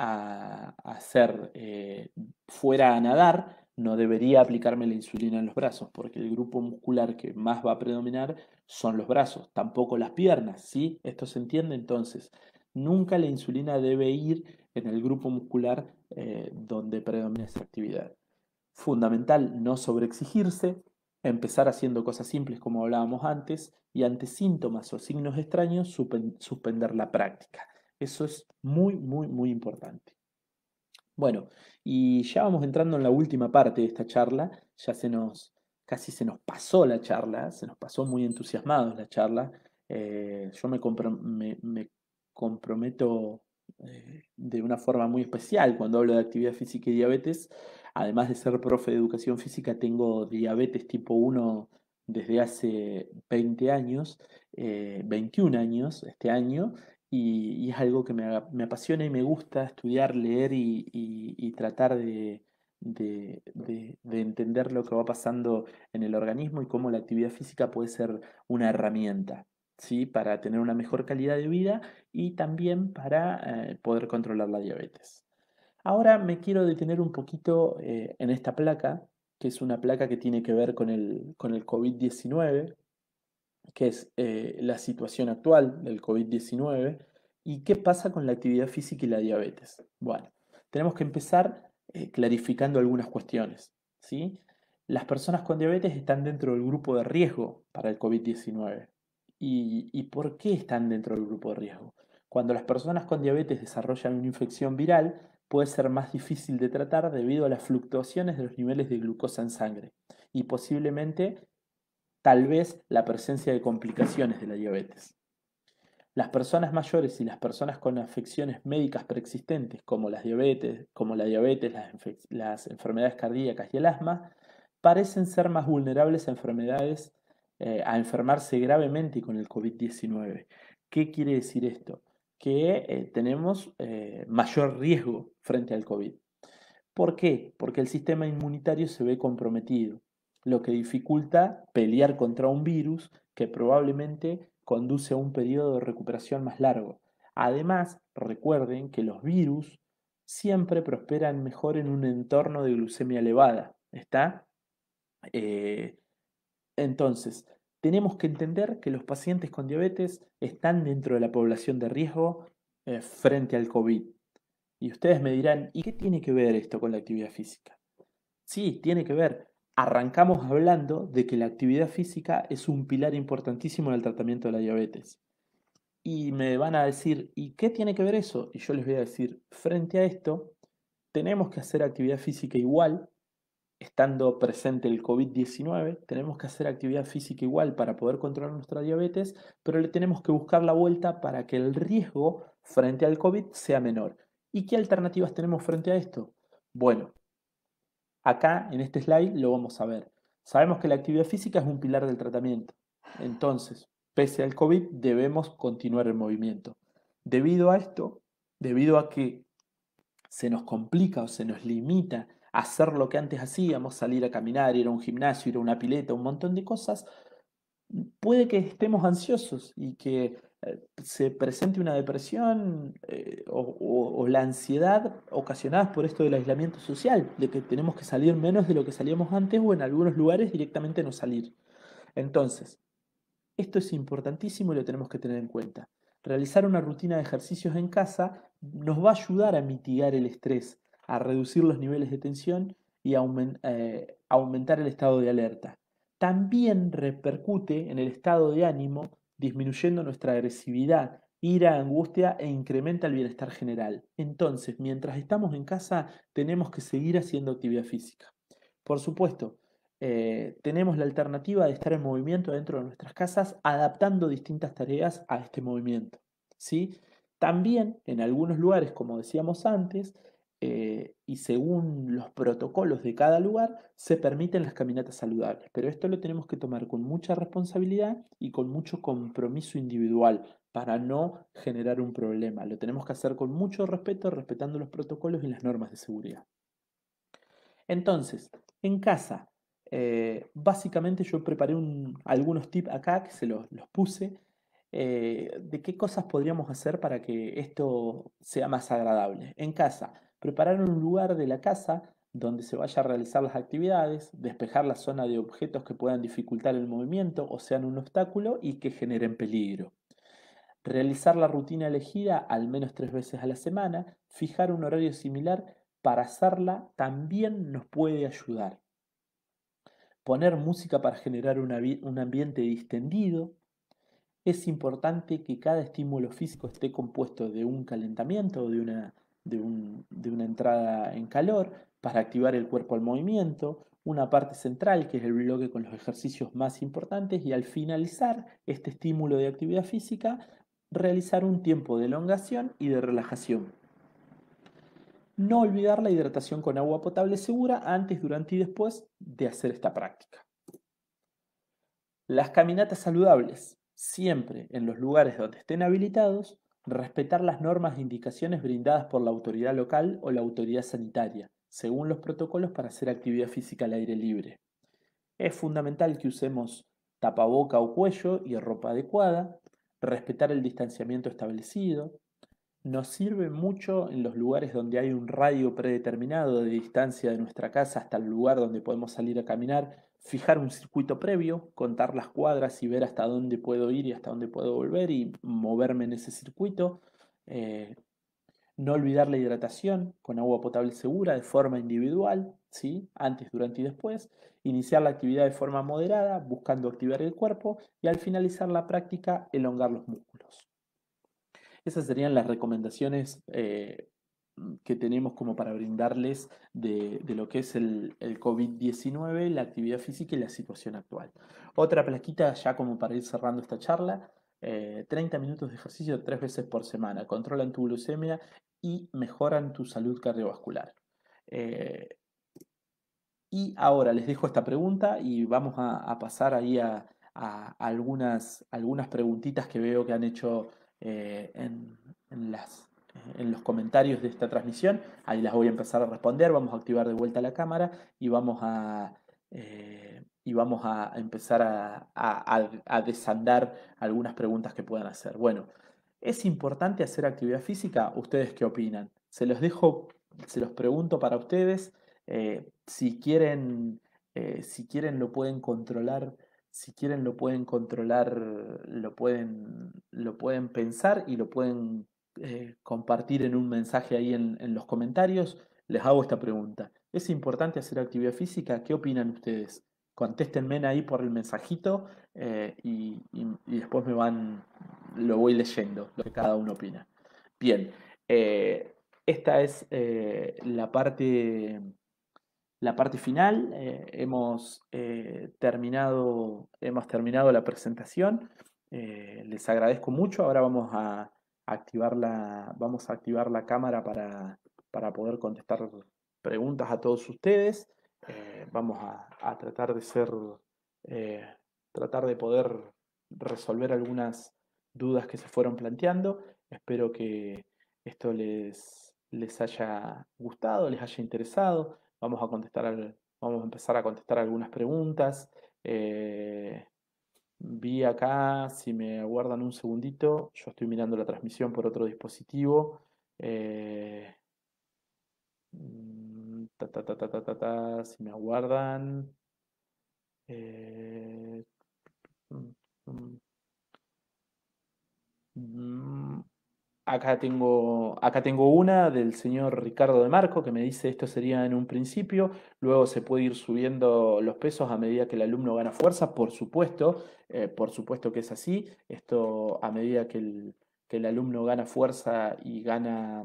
a, hacer eh, fuera a nadar, no debería aplicarme la insulina en los brazos, porque el grupo muscular que más va a predominar son los brazos, tampoco las piernas, ¿sí? Esto se entiende entonces. Nunca la insulina debe ir en el grupo muscular eh, donde predomina esa actividad. Fundamental no sobreexigirse, empezar haciendo cosas simples como hablábamos antes y ante síntomas o signos extraños suspender la práctica. Eso es muy, muy, muy importante. Bueno, y ya vamos entrando en la última parte de esta charla. Ya se nos, casi se nos pasó la charla, se nos pasó muy entusiasmados la charla. Eh, yo me, me, comprometo eh, de una forma muy especial cuando hablo de actividad física y diabetes. Además de ser profe de educación física, tengo diabetes tipo 1 desde hace 20 años, 21 eh, años este año, y, es algo que me, me, apasiona y me gusta estudiar, leer y, tratar de, entender lo que va pasando en el organismo y cómo la actividad física puede ser una herramienta. ¿Sí? para tener una mejor calidad de vida y también para eh, poder controlar la diabetes. Ahora me quiero detener un poquito eh, en esta placa, que es una placa que tiene que ver con el, con el COVID-19, que es eh, la situación actual del COVID-19 y qué pasa con la actividad física y la diabetes. Bueno, tenemos que empezar eh, clarificando algunas cuestiones. ¿sí? Las personas con diabetes están dentro del grupo de riesgo para el COVID-19. ¿Y, ¿Y por qué están dentro del grupo de riesgo? Cuando las personas con diabetes desarrollan una infección viral, puede ser más difícil de tratar debido a las fluctuaciones de los niveles de glucosa en sangre y posiblemente tal vez la presencia de complicaciones de la diabetes. Las personas mayores y las personas con afecciones médicas preexistentes, como, las diabetes, como la diabetes, las, enfermedades cardíacas y el asma, parecen ser más vulnerables a enfermedades, eh, a enfermarse gravemente con el COVID-19. ¿Qué quiere decir esto? Que eh, tenemos eh, mayor riesgo frente al COVID. ¿Por qué? Porque el sistema inmunitario se ve comprometido lo que dificulta pelear contra un virus que probablemente conduce a un periodo de recuperación más largo. Además, recuerden que los virus siempre prosperan mejor en un entorno de glucemia elevada. ¿Está? Eh, entonces, tenemos que entender que los pacientes con diabetes están dentro de la población de riesgo eh, frente al COVID. Y ustedes me dirán, ¿y qué tiene que ver esto con la actividad física? Sí, tiene que ver arrancamos hablando de que la actividad física es un pilar importantísimo en el tratamiento de la diabetes. Y me van a decir, ¿y qué tiene que ver eso? Y yo les voy a decir, frente a esto, tenemos que hacer actividad física igual, estando presente el COVID-19, tenemos que hacer actividad física igual para poder controlar nuestra diabetes, pero le tenemos que buscar la vuelta para que el riesgo frente al COVID sea menor. ¿Y qué alternativas tenemos frente a esto? Bueno, Acá, en este slide, lo vamos a ver. Sabemos que la actividad física es un pilar del tratamiento. Entonces, pese al COVID, debemos continuar el movimiento. Debido a esto, debido a que se nos complica o se nos limita hacer lo que antes hacíamos, salir a caminar, ir a un gimnasio, ir a una pileta, un montón de cosas, puede que estemos ansiosos y que se presente una depresión eh, o, la ansiedad ocasionadas por esto del aislamiento social, de que tenemos que salir menos de lo que salíamos antes o en algunos lugares directamente no salir. Entonces, esto es importantísimo y lo tenemos que tener en cuenta. Realizar una rutina de ejercicios en casa nos va a ayudar a mitigar el estrés, a reducir los niveles de tensión y a eh, aumentar el estado de alerta. También repercute en el estado de ánimo disminuyendo nuestra agresividad, ira, angustia e incrementa el bienestar general. Entonces, mientras estamos en casa, tenemos que seguir haciendo actividad física. Por supuesto, eh, tenemos la alternativa de estar en movimiento dentro de nuestras casas, adaptando distintas tareas a este movimiento. ¿sí? También en algunos lugares, como decíamos antes, eh, y según los protocolos de cada lugar se permiten las caminatas saludables. Pero esto lo tenemos que tomar con mucha responsabilidad y con mucho compromiso individual para no generar un problema. Lo tenemos que hacer con mucho respeto, respetando los protocolos y las normas de seguridad. Entonces, en casa, eh, básicamente yo preparé algunos tips acá que se los, puse. Eh, de qué cosas podríamos hacer para que esto sea más agradable. En casa, preparar un lugar de la casa donde se vaya a realizar las actividades, despejar la zona de objetos que puedan dificultar el movimiento o sean un obstáculo y que generen peligro. Realizar la rutina elegida al menos tres veces a la semana, fijar un horario similar para hacerla también nos puede ayudar. Poner música para generar un, ambiente distendido. Es importante que cada estímulo físico esté compuesto de un calentamiento, o de una de, una entrada en calor para activar el cuerpo al movimiento, una parte central, que es el bloque con los ejercicios más importantes, y al finalizar este estímulo de actividad física, realizar un tiempo de elongación y de relajación. No olvidar la hidratación con agua potable segura antes, durante y después de hacer esta práctica. Las caminatas saludables, siempre en los lugares donde estén habilitados, Respetar las normas e indicaciones brindadas por la autoridad local o la autoridad sanitaria, según los protocolos para hacer actividad física al aire libre. Es fundamental que usemos tapaboca o cuello y ropa adecuada, respetar el distanciamiento establecido. Nos sirve mucho en los lugares donde hay un radio predeterminado de distancia de nuestra casa hasta el lugar donde podemos salir a caminar fijar un circuito previo, contar las cuadras y ver hasta dónde puedo ir y hasta dónde puedo volver y moverme en ese circuito. Eh, no olvidar la hidratación con agua potable segura de forma individual, ¿sí? antes, durante y después. Iniciar la actividad de forma moderada, buscando activar el cuerpo y al finalizar la práctica, elongar los músculos. Esas serían las recomendaciones eh, que tenemos como para brindarles de, lo que es el, COVID-19, la actividad física y la situación actual. Otra plaquita ya como para ir cerrando esta charla, 30 eh, minutos de ejercicio tres veces por semana, controlan tu glucemia y mejoran tu salud cardiovascular. Eh, y ahora les dejo esta pregunta y vamos a, pasar ahí a, algunas, algunas preguntitas que veo que han hecho eh, en, en, las, en los comentarios de esta transmisión. Ahí las voy a empezar a responder. Vamos a activar de vuelta la cámara y vamos a, eh, y vamos a empezar a, desandar algunas preguntas que puedan hacer. Bueno, ¿es importante hacer actividad física? ¿Ustedes qué opinan? Se los dejo, se los pregunto para ustedes. Eh, si quieren, eh, si quieren lo pueden controlar si quieren lo pueden controlar, lo pueden, lo pueden pensar y lo pueden eh, compartir en un mensaje ahí en, los comentarios, les hago esta pregunta. ¿Es importante hacer actividad física? ¿Qué opinan ustedes? Contéstenme ahí por el mensajito eh, y, después me van, lo voy leyendo, lo que cada uno opina. Bien, eh, esta es la, parte, la parte final. hemos, terminado, hemos terminado la presentación. les agradezco mucho. Ahora vamos a activar la, vamos a activar la cámara para, para poder contestar preguntas a todos ustedes. Eh, vamos a, tratar de ser, eh, tratar de poder resolver algunas dudas que se fueron planteando. Espero que esto les, les haya gustado, les haya interesado. Vamos a contestar, vamos a empezar a contestar algunas preguntas. Eh, Vi acá, si me aguardan un segundito, yo estoy mirando la transmisión por otro dispositivo. Eh, mm, si me aguardan. Eh, mm, mm, Acá tengo, acá tengo una del señor Ricardo de Marco que me dice esto sería en un principio, luego se puede ir subiendo los pesos a medida que el alumno gana fuerza, por supuesto, eh, por supuesto que es así, esto a medida que el, que el alumno gana fuerza y gana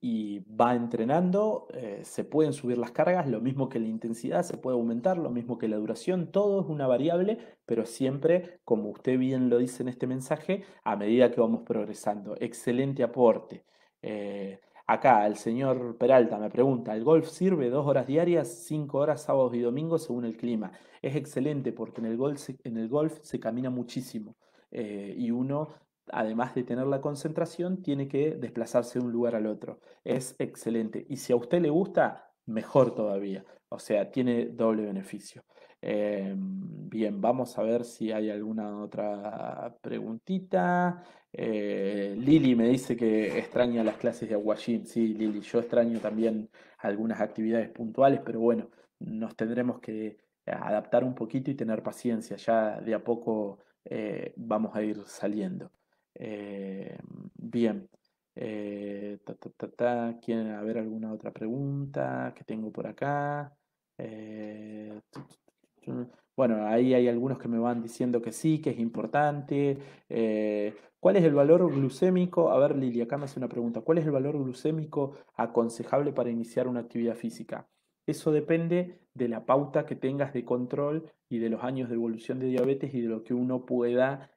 y va entrenando, eh, se pueden subir las cargas, lo mismo que la intensidad, se puede aumentar, lo mismo que la duración, todo es una variable, pero siempre, como usted bien lo dice en este mensaje, a medida que vamos progresando. Excelente aporte. Eh, acá el señor Peralta me pregunta, ¿el golf sirve dos horas diarias, cinco horas sábados y domingos según el clima? Es excelente porque en el golf se, en el golf se camina muchísimo eh, y uno además de tener la concentración, tiene que desplazarse de un lugar al otro. Es excelente. Y si a usted le gusta, mejor todavía. O sea, tiene doble beneficio. Eh, bien, vamos a ver si hay alguna otra preguntita. Eh, Lili me dice que extraña las clases de Aguayín. Sí, Lili, yo extraño también algunas actividades puntuales, pero bueno, nos tendremos que adaptar un poquito y tener paciencia. Ya de a poco eh, vamos a ir saliendo. Eh, bien. Eh, ¿Quieren haber alguna otra pregunta que tengo por acá? Eh, bueno, ahí hay algunos que me van diciendo que sí, que es importante. ¿Cuál es el valor glucémico? A ver, Lilia, acá me hace una pregunta. ¿Cuál es el valor glucémico aconsejable para iniciar una actividad física? Eso depende de la pauta que tengas de control y de los años de evolución de diabetes y de lo que uno pueda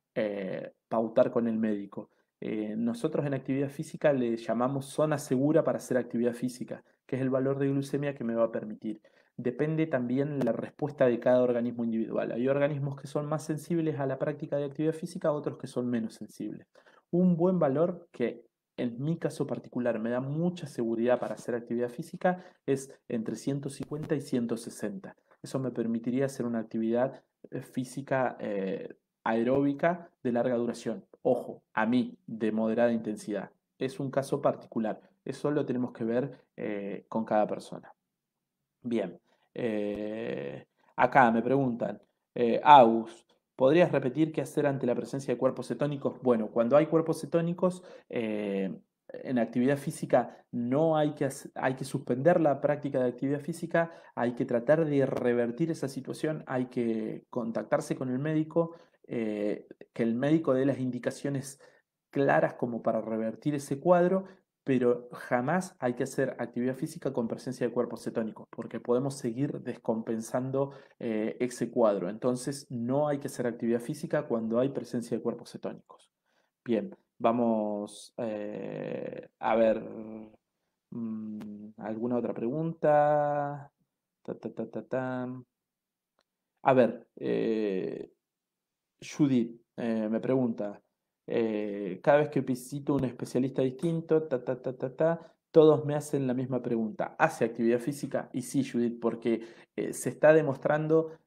pautar con el médico. Eh, nosotros en actividad física le llamamos zona segura para hacer actividad física, que es el valor de glucemia que me va a permitir. Depende también la respuesta de cada organismo individual. Hay organismos que son más sensibles a la práctica de actividad física, otros que son menos sensibles. Un buen valor que en mi caso particular me da mucha seguridad para hacer actividad física es entre 150 y 160. Eso me permitiría hacer una actividad eh, física eh, aeróbica de larga duración. Ojo, a mí, de moderada intensidad. Es un caso particular. Eso lo tenemos que ver eh, con cada persona. Bien. Eh, acá me preguntan, eh, Aus, ¿podrías repetir qué hacer ante la presencia de cuerpos cetónicos? Bueno, cuando hay cuerpos cetónicos, en actividad física no hay que, hay que suspender la práctica de actividad física, hay que tratar de revertir esa situación, hay que contactarse con el médico eh, que el médico dé las indicaciones claras como para revertir ese cuadro, pero jamás hay que hacer actividad física con presencia de cuerpos cetónicos, porque podemos seguir descompensando eh, ese cuadro. Entonces, no hay que hacer actividad física cuando hay presencia de cuerpos cetónicos. Bien, vamos eh, a ver mm, alguna otra pregunta. a ver, Judith eh, me pregunta, eh, cada vez que visito un especialista distinto, ta, ta, ta, ta, ta, todos me hacen la misma pregunta. ¿Hace actividad física? Y sí, Judith, porque eh, se está demostrando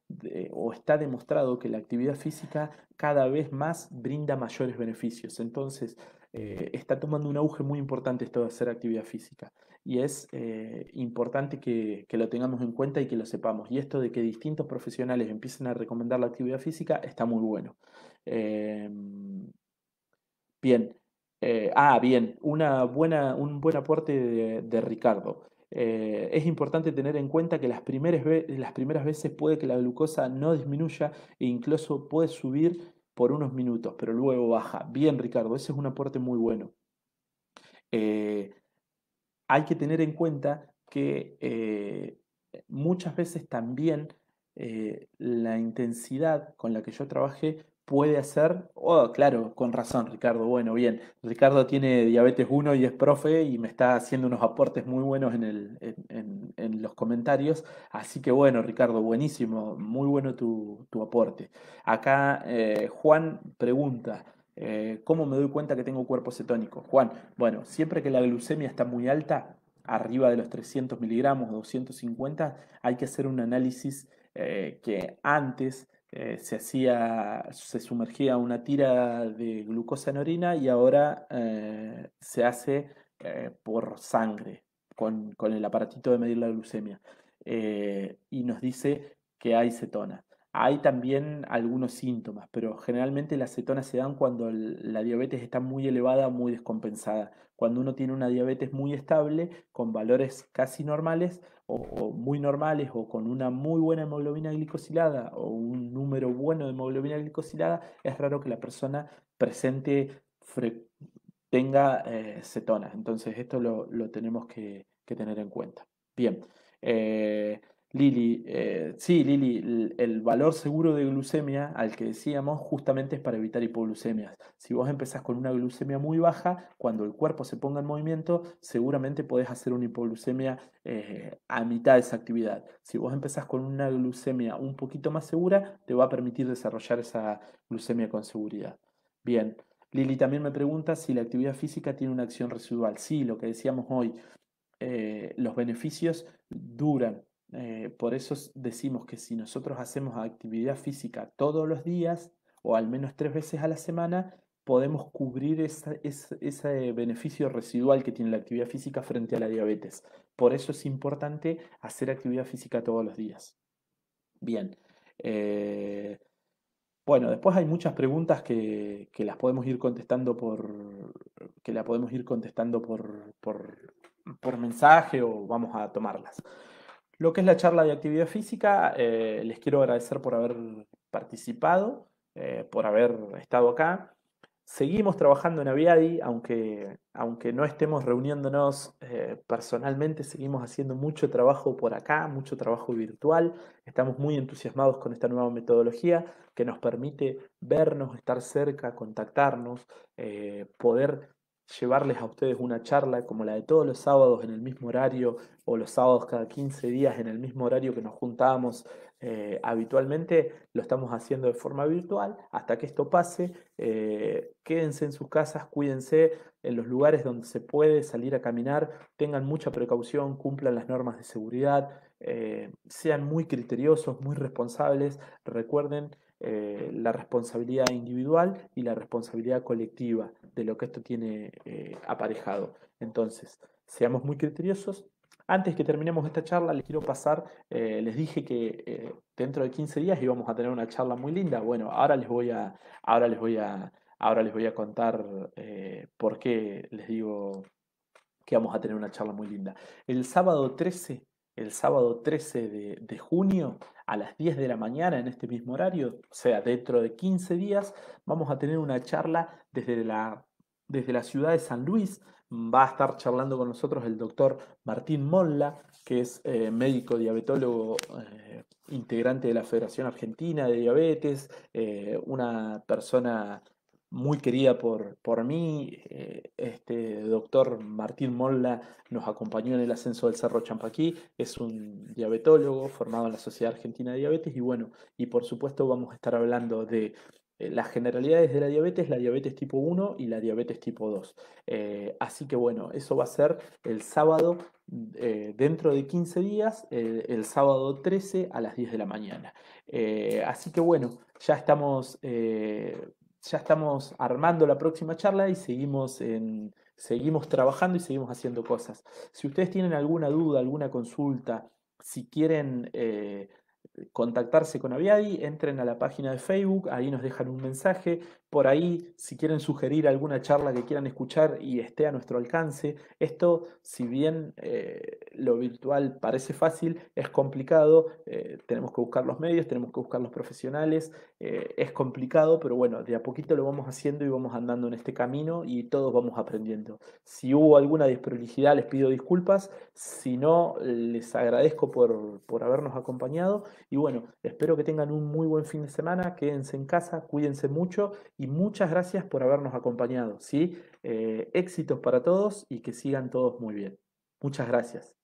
o está demostrado que la actividad física cada vez más brinda mayores beneficios. Entonces, está tomando un auge muy importante esto de hacer actividad física y es eh, importante que, lo tengamos en cuenta y que lo sepamos. Y esto de que distintos profesionales empiecen a recomendar la actividad física está muy bueno. Em, bien. Eh, ah, bien, una buena, un buen aporte de, Ricardo. Eh, es importante tener en cuenta que las primeras, las primeras, veces puede que la glucosa no disminuya e incluso puede subir por unos minutos, pero luego baja. Bien, Ricardo, ese es un aporte muy bueno hay que tener en cuenta que eh, muchas veces también eh, la intensidad con la que yo trabajé puede hacer, oh, claro, con razón, Ricardo, bueno, bien, Ricardo tiene diabetes 1 y es profe y me está haciendo unos aportes muy buenos en, los comentarios, así que bueno, Ricardo, buenísimo, muy bueno tu, aporte. Acá eh, Juan pregunta, eh, ¿Cómo me doy cuenta que tengo cuerpo cetónico? Juan, bueno, siempre que la glucemia está muy alta, arriba de los 300 miligramos, 250, hay que hacer un análisis eh, que antes eh, se hacía, se sumergía una tira de glucosa en orina y ahora se hace por sangre con, con, el aparatito de medir la glucemia. y nos dice que hay cetona. Hay también algunos síntomas, pero generalmente las cetonas se dan cuando la diabetes está muy elevada, muy descompensada. Cuando uno tiene una diabetes muy estable, con valores casi normales o, muy normales, o con una muy buena hemoglobina glicosilada o un número bueno de hemoglobina glicosilada, es raro que la persona presente tenga eh, cetonas. Entonces esto lo, tenemos que, tener en cuenta. Bien. Eh, Lili, eh, sí, Lili, el, valor seguro de glucemia al que decíamos justamente es para evitar hipoglucemias. Si vos empezás con una glucemia muy baja, cuando el cuerpo se ponga en movimiento, seguramente podés hacer una hipoglucemia eh, a mitad de esa actividad. Si vos empezás con una glucemia un poquito más segura, te va a permitir desarrollar esa glucemia con seguridad. Bien. Lili también me pregunta si la actividad física tiene una acción residual. Sí, lo que decíamos hoy, eh, los beneficios duran eh, por eso decimos que si nosotros hacemos actividad física todos los días o al menos tres veces a la semana, podemos cubrir ese beneficio residual que tiene la actividad física frente a la diabetes. Por eso es importante hacer actividad física todos los días. Bien. Eh, bueno, después hay muchas preguntas que, las podemos ir contestando que podemos ir contestando por mensaje o vamos a tomarlas lo que es la charla de actividad física. Eh, les quiero agradecer por haber participado, eh, por haber estado acá. Seguimos trabajando en Aviadi, aunque, aunque no estemos reuniéndonos eh, personalmente, seguimos haciendo mucho trabajo por acá, mucho trabajo virtual. Estamos muy entusiasmados con esta nueva metodología que nos permite vernos, estar cerca, contactarnos, poder llevarles a ustedes una charla como la de todos los sábados en el mismo horario o los sábados cada 15 días en el mismo horario que nos juntábamos eh, habitualmente, lo estamos haciendo de forma virtual. Hasta que esto pase, eh, quédense en sus casas, cuídense en los lugares donde se puede salir a caminar, tengan mucha precaución, cumplan las normas de seguridad, eh, sean muy criteriosos, muy responsables, recuerden eh, la responsabilidad individual y la responsabilidad colectiva de lo que esto tiene eh, aparejado. Entonces, seamos muy criteriosos. Antes que terminemos esta charla, les quiero pasar, eh, les dije que dentro de 15 días íbamos a tener una charla muy linda. Bueno, ahora les voy a, ahora les voy a, ahora les voy a contar por qué les digo que vamos a tener una charla muy linda. El sábado 13 el sábado 13 de, junio a las 10 de la mañana en este mismo horario, o sea, dentro de 15 días, vamos a tener una charla desde la, desde la ciudad de San Luis. Va a estar charlando con nosotros el doctor Martín Molla, que es eh, médico diabetólogo eh, integrante de la Federación Argentina de Diabetes, eh, una persona muy querida por, por mí. Eh, este doctor Martín Molla nos acompañó en el ascenso del Cerro Champaquí, es un diabetólogo formado en la Sociedad Argentina de Diabetes y bueno, y por supuesto vamos a estar hablando de eh, las generalidades de la diabetes, la diabetes tipo 1 y la diabetes tipo 2. Eh, así que bueno, eso va a ser el sábado dentro de 15 días, el sábado 13 a las 10 de la mañana. así que bueno, ya estamos ya estamos armando la próxima charla y seguimos, seguimos trabajando y seguimos haciendo cosas. Si ustedes tienen alguna duda, alguna consulta, si quieren eh, contactarse con Aviadi, entren a la página de Facebook, ahí nos dejan un mensaje, por ahí, si quieren sugerir alguna charla que quieran escuchar y esté a nuestro alcance, esto, si bien eh, lo virtual parece fácil, es complicado, eh, tenemos que buscar los medios, tenemos que buscar los profesionales, eh, es complicado, pero bueno, de a poquito lo vamos haciendo y vamos andando en este camino y todos vamos aprendiendo. Si hubo alguna desprolijidad, les pido disculpas, si no, les agradezco por, por habernos acompañado y bueno, espero que tengan un muy buen fin de semana, quédense en casa, cuídense mucho y y muchas gracias por habernos acompañado. ¿sí? Eh, éxitos para todos y que sigan todos muy bien. Muchas gracias.